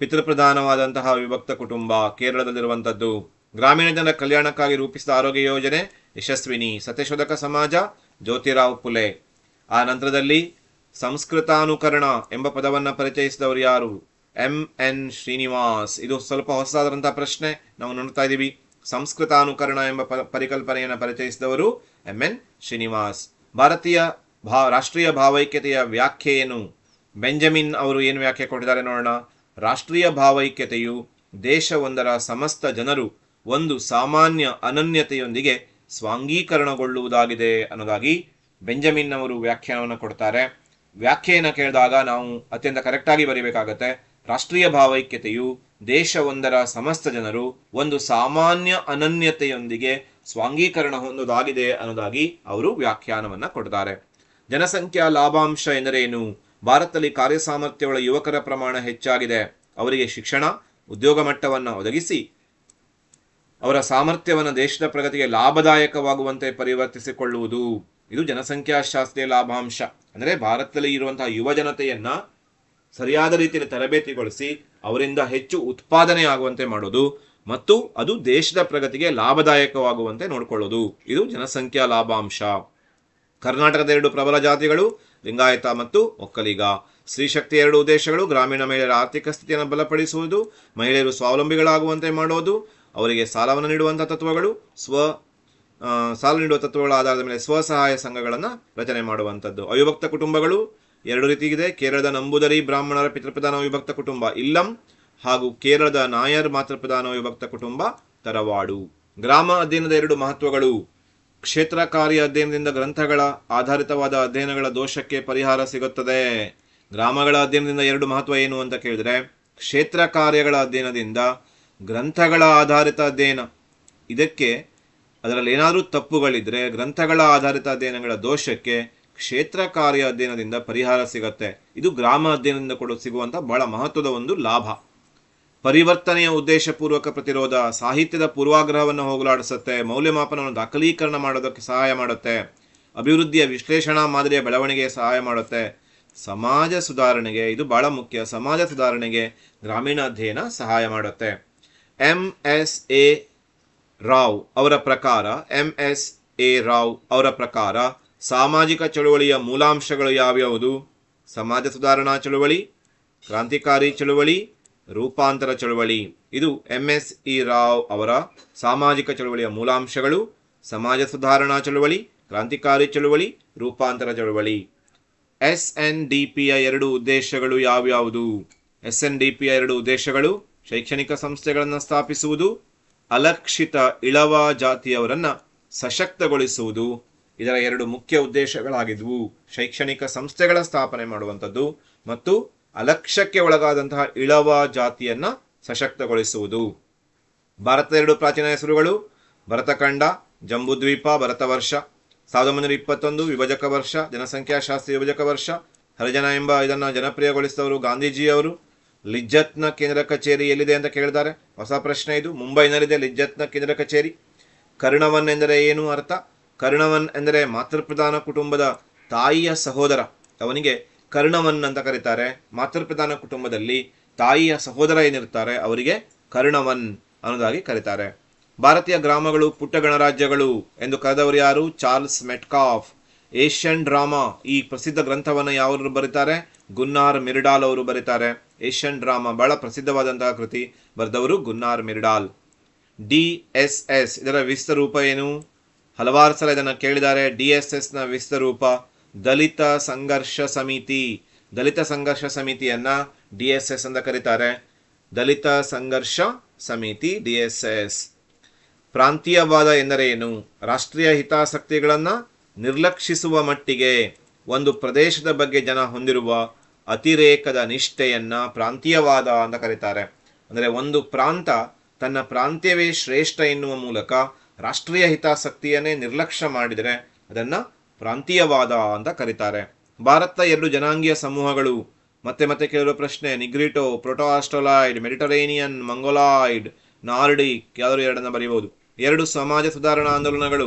Speaker 1: ಪಿತೃಪ್ರಧಾನವಾದಂತಹ ವಿಭಕ್ತ ಕುಟುಂಬ ಕೇರಳದಲ್ಲಿರುವಂಥದ್ದು ಗ್ರಾಮೀಣ ಜನರ ಕಲ್ಯಾಣಕ್ಕಾಗಿ ರೂಪಿಸಿದ ಆರೋಗ್ಯ ಯೋಜನೆ ಯಶಸ್ವಿನಿ ಸತ್ಯಶೋಧಕ ಸಮಾಜ ಜ್ಯೋತಿರಾವ್ ಪುಲೆ ಆ ನಂತರದಲ್ಲಿ ಸಂಸ್ಕೃತಾನುಕರಣ ಎಂಬ ಪದವನ್ನು ಪರಿಚಯಿಸಿದವರು ಯಾರು ಎಂ ಎನ್ ಶ್ರೀನಿವಾಸ್ ಇದು ಸ್ವಲ್ಪ ಹೊಸದಾದಂತಹ ಪ್ರಶ್ನೆ ನಾವು ನೋಡ್ತಾ ಇದ್ದೀವಿ ಸಂಸ್ಕೃತಾನುಕರಣ ಎಂಬ ಪರಿಕಲ್ಪನೆಯನ್ನು ಪರಿಚಯಿಸಿದವರು ಎಮ್ ಎನ್ ಶ್ರೀನಿವಾಸ್ ಭಾರತೀಯ ಭಾ ರಾಷ್ಟ್ರೀಯ ಭಾವೈಕ್ಯತೆಯ ವ್ಯಾಖ್ಯೆ ಏನು ಬೆಂಜಮಿನ್ ಅವರು ಏನು ವ್ಯಾಖ್ಯೆ ಕೊಟ್ಟಿದ್ದಾರೆ ನೋಡೋಣ ರಾಷ್ಟ್ರೀಯ ಭಾವೈಕ್ಯತೆಯು ದೇಶವೊಂದರ ಸಮಸ್ತ ಜನರು ಒಂದು ಸಾಮಾನ್ಯ ಅನನ್ಯತೆಯೊಂದಿಗೆ ಸ್ವಾಂಗೀಕರಣಗೊಳ್ಳುವುದಾಗಿದೆ ಅನ್ನೋದಾಗಿ ಬೆಂಜಮಿನ್ ಅವರು ವ್ಯಾಖ್ಯಾನವನ್ನು ಕೊಡ್ತಾರೆ ವ್ಯಾಖ್ಯೆಯನ್ನು ಕೇಳಿದಾಗ ನಾವು ಅತ್ಯಂತ ಕರೆಕ್ಟಾಗಿ ಬರೀಬೇಕಾಗತ್ತೆ ರಾಷ್ಟ್ರೀಯ ಭಾವೈಕ್ಯತೆಯು ದೇಶವೊಂದರ ಸಮಸ್ತ ಜನರು ಒಂದು ಸಾಮಾನ್ಯ ಅನನ್ಯತೆಯೊಂದಿಗೆ ಸ್ವಾಂಗೀಕರಣ ಹೊಂದುದಾಗಿದೆ ಅನ್ನೋದಾಗಿ ಅವರು ವ್ಯಾಖ್ಯಾನವನ್ನ ಕೊಡ್ತಾರೆ ಜನಸಂಖ್ಯಾ ಲಾಭಾಂಶ ಎಂದರೇನು ಭಾರತದಲ್ಲಿ ಕಾರ್ಯಸಾಮರ್ಥ್ಯವುಳ್ಳ ಯುವಕರ ಪ್ರಮಾಣ ಹೆಚ್ಚಾಗಿದೆ ಅವರಿಗೆ ಶಿಕ್ಷಣ ಉದ್ಯೋಗ ಮಟ್ಟವನ್ನು ಒದಗಿಸಿ ಅವರ ಸಾಮರ್ಥ್ಯವನ್ನು ದೇಶದ ಪ್ರಗತಿಗೆ ಲಾಭದಾಯಕವಾಗುವಂತೆ ಪರಿವರ್ತಿಸಿಕೊಳ್ಳುವುದು ಇದು ಜನಸಂಖ್ಯಾಶಾಸ್ತ್ರೀಯ ಲಾಭಾಂಶ ಅಂದರೆ ಭಾರತದಲ್ಲಿ ಇರುವಂತಹ ಯುವ ಜನತೆಯನ್ನ ಸರಿಯಾದ ರೀತಿಯಲ್ಲಿ ತರಬೇತಿಗೊಳಿಸಿ ಅವರಿಂದ ಹೆಚ್ಚು ಉತ್ಪಾದನೆ ಆಗುವಂತೆ ಮಾಡೋದು ಮತ್ತು ಅದು ದೇಶದ ಪ್ರಗತಿಗೆ ಲಾಭದಾಯಕವಾಗುವಂತೆ ನೋಡಿಕೊಳ್ಳೋದು ಇದು ಜನಸಂಖ್ಯಾ ಲಾಭಾಂಶ ಕರ್ನಾಟಕದ ಎರಡು ಪ್ರಬಲ ಜಾತಿಗಳು ಲಿಂಗಾಯತ ಮತ್ತು ಒಕ್ಕಲಿಗ ಸ್ತ್ರೀಶಕ್ತಿ ಎರಡು ಉದ್ದೇಶಗಳು ಗ್ರಾಮೀಣ ಮಹಿಳೆಯರ ಆರ್ಥಿಕ ಸ್ಥಿತಿಯನ್ನು ಬಲಪಡಿಸುವುದು ಮಹಿಳೆಯರು ಸ್ವಾವಲಂಬಿಗಳಾಗುವಂತೆ ಮಾಡುವುದು ಅವರಿಗೆ ಸಾಲವನ್ನು ನೀಡುವಂಥ ತತ್ವಗಳು ಸ್ವ ಸಾಲ ನೀಡುವ ತತ್ವಗಳ ಆಧಾರದ ಮೇಲೆ ಸ್ವಸಹಾಯ ಸಂಘಗಳನ್ನು ರಚನೆ ಮಾಡುವಂಥದ್ದು ಅವಿಭಕ್ತ ಕುಟುಂಬಗಳು ಎರಡು ರೀತಿಗಿದೆ ಕೇರಳದ ನಂಬುದರಿ ಬ್ರಾಹ್ಮಣರ ಪಿತೃಪ್ರಧಾನ ವಿಭಕ್ತ ಕುಟುಂಬ ಇಲ್ಲಂ ಹಾಗೂ ಕೇರಳದ ನಾಯರ್ ಪ್ರಧಾನ ವಿಭಕ್ತ ಕುಟುಂಬ ತರವಾಡು ಗ್ರಾಮ ಅಧ್ಯಯನದ ಎರಡು ಮಹತ್ವಗಳು ಕ್ಷೇತ್ರ ಕಾರ್ಯ ಅಧ್ಯಯನದಿಂದ ಗ್ರಂಥಗಳ ಆಧಾರಿತವಾದ ಅಧ್ಯಯನಗಳ ದೋಷಕ್ಕೆ ಪರಿಹಾರ ಸಿಗುತ್ತದೆ ಗ್ರಾಮಗಳ ಅಧ್ಯಯನದಿಂದ ಎರಡು ಮಹತ್ವ ಏನು ಅಂತ ಕೇಳಿದ್ರೆ ಕ್ಷೇತ್ರ ಕಾರ್ಯಗಳ ಅಧ್ಯಯನದಿಂದ ಗ್ರಂಥಗಳ ಆಧಾರಿತ ಅಧ್ಯಯನ ಇದಕ್ಕೆ ಅದರಲ್ಲಿ ಏನಾದರೂ ತಪ್ಪುಗಳಿದ್ರೆ ಗ್ರಂಥಗಳ ಆಧಾರಿತ ಅಧ್ಯಯನಗಳ ದೋಷಕ್ಕೆ ಕ್ಷೇತ್ರ ಕಾರ್ಯ ಅಧ್ಯಯನದಿಂದ ಪರಿಹಾರ ಸಿಗತ್ತೆ ಇದು ಗ್ರಾಮ ಅಧ್ಯಯನದಿಂದ ಕೂಡ ಸಿಗುವಂಥ ಬಹಳ ಮಹತ್ವದ ಒಂದು ಲಾಭ ಪರಿವರ್ತನೆಯ ಉದ್ದೇಶಪೂರ್ವಕ ಪ್ರತಿರೋಧ ಸಾಹಿತ್ಯದ ಪೂರ್ವಾಗ್ರಹವನ್ನು ಹೋಗಲಾಡಿಸುತ್ತೆ ಮೌಲ್ಯಮಾಪನವನ್ನು ದಾಖಲೀಕರಣ ಮಾಡೋದಕ್ಕೆ ಸಹಾಯ ಮಾಡುತ್ತೆ ಅಭಿವೃದ್ಧಿಯ ವಿಶ್ಲೇಷಣಾ ಮಾದರಿಯ ಬೆಳವಣಿಗೆಗೆ ಸಹಾಯ ಮಾಡುತ್ತೆ ಸಮಾಜ ಸುಧಾರಣೆಗೆ ಇದು ಬಹಳ ಮುಖ್ಯ ಸಮಾಜ ಸುಧಾರಣೆಗೆ ಗ್ರಾಮೀಣ ಅಧ್ಯಯನ ಸಹಾಯ ಮಾಡುತ್ತೆ ಎಂ ಎಸ್ ಎ ರಾವ್ ಅವರ ಪ್ರಕಾರ ಎಂ ಎಸ್ ಎ ರಾವ್ ಅವರ ಪ್ರಕಾರ ಸಾಮಾಜಿಕ ಚಳುವಳಿಯ ಮೂಲಾಂಶಗಳು ಯಾವ್ಯಾವುದು ಸಮಾಜ ಸುಧಾರಣಾ ಚಳುವಳಿ ಕ್ರಾಂತಿಕಾರಿ ಚಳುವಳಿ ರೂಪಾಂತರ ಚಳುವಳಿ ಇದು ಎಂ ಎಸ್ ಇ ರಾವ್ ಅವರ ಸಾಮಾಜಿಕ ಚಳುವಳಿಯ ಮೂಲಾಂಶಗಳು ಸಮಾಜ ಸುಧಾರಣಾ ಚಳುವಳಿ ಕ್ರಾಂತಿಕಾರಿ ಚಳುವಳಿ ರೂಪಾಂತರ ಚಳುವಳಿ ಎಸ್ ಎನ್ ಡಿ ಪಿಯ ಎರಡು ಉದ್ದೇಶಗಳು ಯಾವ್ಯಾವುದು ಎಸ್ ಎನ್ ಡಿ ಪಿಯ ಎರಡು ಉದ್ದೇಶಗಳು ಶೈಕ್ಷಣಿಕ ಸಂಸ್ಥೆಗಳನ್ನು ಸ್ಥಾಪಿಸುವುದು ಅಲಕ್ಷಿತ ಇಳವ ಜಾತಿಯವರನ್ನು ಸಶಕ್ತಗೊಳಿಸುವುದು ಇದರ ಎರಡು ಮುಖ್ಯ ಉದ್ದೇಶಗಳಾಗಿದ್ವು ಶೈಕ್ಷಣಿಕ ಸಂಸ್ಥೆಗಳ ಸ್ಥಾಪನೆ ಮಾಡುವಂಥದ್ದು ಮತ್ತು ಅಲಕ್ಷ್ಯಕ್ಕೆ ಒಳಗಾದಂತಹ ಇಳವ ಜಾತಿಯನ್ನ ಸಶಕ್ತಗೊಳಿಸುವುದು ಭಾರತದ ಎರಡು ಪ್ರಾಚೀನ ಹೆಸರುಗಳು ಭರತಖಂಡ ಜಂಬುದ್ವೀಪ ವರ್ಷ ಸಾವಿರದ ಒಂಬೈನೂರ ಇಪ್ಪತ್ತೊಂದು ವಿಭಜಕ ವರ್ಷ ಜನಸಂಖ್ಯಾಶಾಸ್ತ್ರ ವಿಭಜಕ ವರ್ಷ ಹರಿಜನ ಎಂಬ ಇದನ್ನು ಜನಪ್ರಿಯಗೊಳಿಸಿದವರು ಗಾಂಧೀಜಿಯವರು ಲಿಜ್ಜತ್ನ ಕೇಂದ್ರ ಕಚೇರಿ ಎಲ್ಲಿದೆ ಅಂತ ಕೇಳಿದ್ದಾರೆ ಹೊಸ ಪ್ರಶ್ನೆ ಇದು ಮುಂಬೈನಲ್ಲಿದೆ ಲಿಜ್ಜತ್ನ ಕೇಂದ್ರ ಕಚೇರಿ ಕರುಣವನ್ನೆಂದರೆ ಏನು ಅರ್ಥ ಕರ್ಣವನ್ ಎಂದರೆ ಮಾತೃಪ್ರಧಾನ ಕುಟುಂಬದ ತಾಯಿಯ ಸಹೋದರ ಅವನಿಗೆ ಕರ್ಣವನ್ ಅಂತ ಕರೀತಾರೆ ಮಾತೃಪ್ರಧಾನ ಕುಟುಂಬದಲ್ಲಿ ತಾಯಿಯ ಸಹೋದರ ಏನಿರ್ತಾರೆ ಅವರಿಗೆ ಕರ್ಣವನ್ ಅನ್ನೋದಾಗಿ ಕರೀತಾರೆ ಭಾರತೀಯ ಗ್ರಾಮಗಳು ಪುಟ್ಟ ಗಣರಾಜ್ಯಗಳು ಎಂದು ಕರೆದವರು ಯಾರು ಚಾರ್ಲ್ಸ್ ಮೆಟ್ಕಾಫ್ ಏಷ್ಯನ್ ಡ್ರಾಮಾ ಈ ಪ್ರಸಿದ್ಧ ಗ್ರಂಥವನ್ನು ಯಾರು ಬರೀತಾರೆ ಗುನ್ನಾರ್ ಮಿರ್ಡಾಲ್ ಅವರು ಬರೀತಾರೆ ಏಷ್ಯನ್ ಡ್ರಾಮಾ ಬಹಳ ಪ್ರಸಿದ್ಧವಾದಂತಹ ಕೃತಿ ಬರೆದವರು Gunnar Myrdal D S S ಇದರ ವಿಸ್ತರೂಪ ರೂಪ ಏನು ಹಲವಾರು ಸಲ ಇದನ್ನು ಕೇಳಿದ್ದಾರೆ ಡಿ ಎಸ್ ಎಸ್ನ ವಿಸ್ತರೂಪ ದಲಿತ ಸಂಘರ್ಷ ಸಮಿತಿ ದಲಿತ ಸಂಘರ್ಷ ಸಮಿತಿಯನ್ನು ಡಿ ಎಸ್ ಎಸ್ ಅಂತ ಕರೀತಾರೆ ದಲಿತ ಸಂಘರ್ಷ ಸಮಿತಿ ಡಿ ಎಸ್ ಎಸ್ ಪ್ರಾಂತೀಯವಾದ ಎಂದರೆ ಏನು ರಾಷ್ಟ್ರೀಯ ಹಿತಾಸಕ್ತಿಗಳನ್ನು ನಿರ್ಲಕ್ಷಿಸುವ ಮಟ್ಟಿಗೆ ಒಂದು ಪ್ರದೇಶದ ಬಗ್ಗೆ ಜನ ಹೊಂದಿರುವ ಅತಿರೇಕದ ನಿಷ್ಠೆಯನ್ನು ಪ್ರಾಂತೀಯವಾದ ಅಂತ ಕರೀತಾರೆ ಅಂದರೆ ಒಂದು ಪ್ರಾಂತ ತನ್ನ ಪ್ರಾಂತ್ಯವೇ ಶ್ರೇಷ್ಠ ಎನ್ನುವ ಮೂಲಕ ರಾಷ್ಟ್ರೀಯ ಹಿತಾಸಕ್ತಿಯನ್ನೇ ನಿರ್ಲಕ್ಷ್ಯ ಮಾಡಿದರೆ ಅದನ್ನು ಪ್ರಾಂತೀಯವಾದ ಅಂತ ಕರೀತಾರೆ ಭಾರತ ಎರಡು ಜನಾಂಗೀಯ ಸಮೂಹಗಳು ಮತ್ತೆ ಮತ್ತೆ ಕೆಲವರು ಪ್ರಶ್ನೆ Negrito proto Australoid Mediterranean Mongoloid Nordic ಯಾರು ಎರಡನ್ನು ಬರೀಬಹುದು ಎರಡು ಸಮಾಜ ಸುಧಾರಣಾ ಆಂದೋಲನಗಳು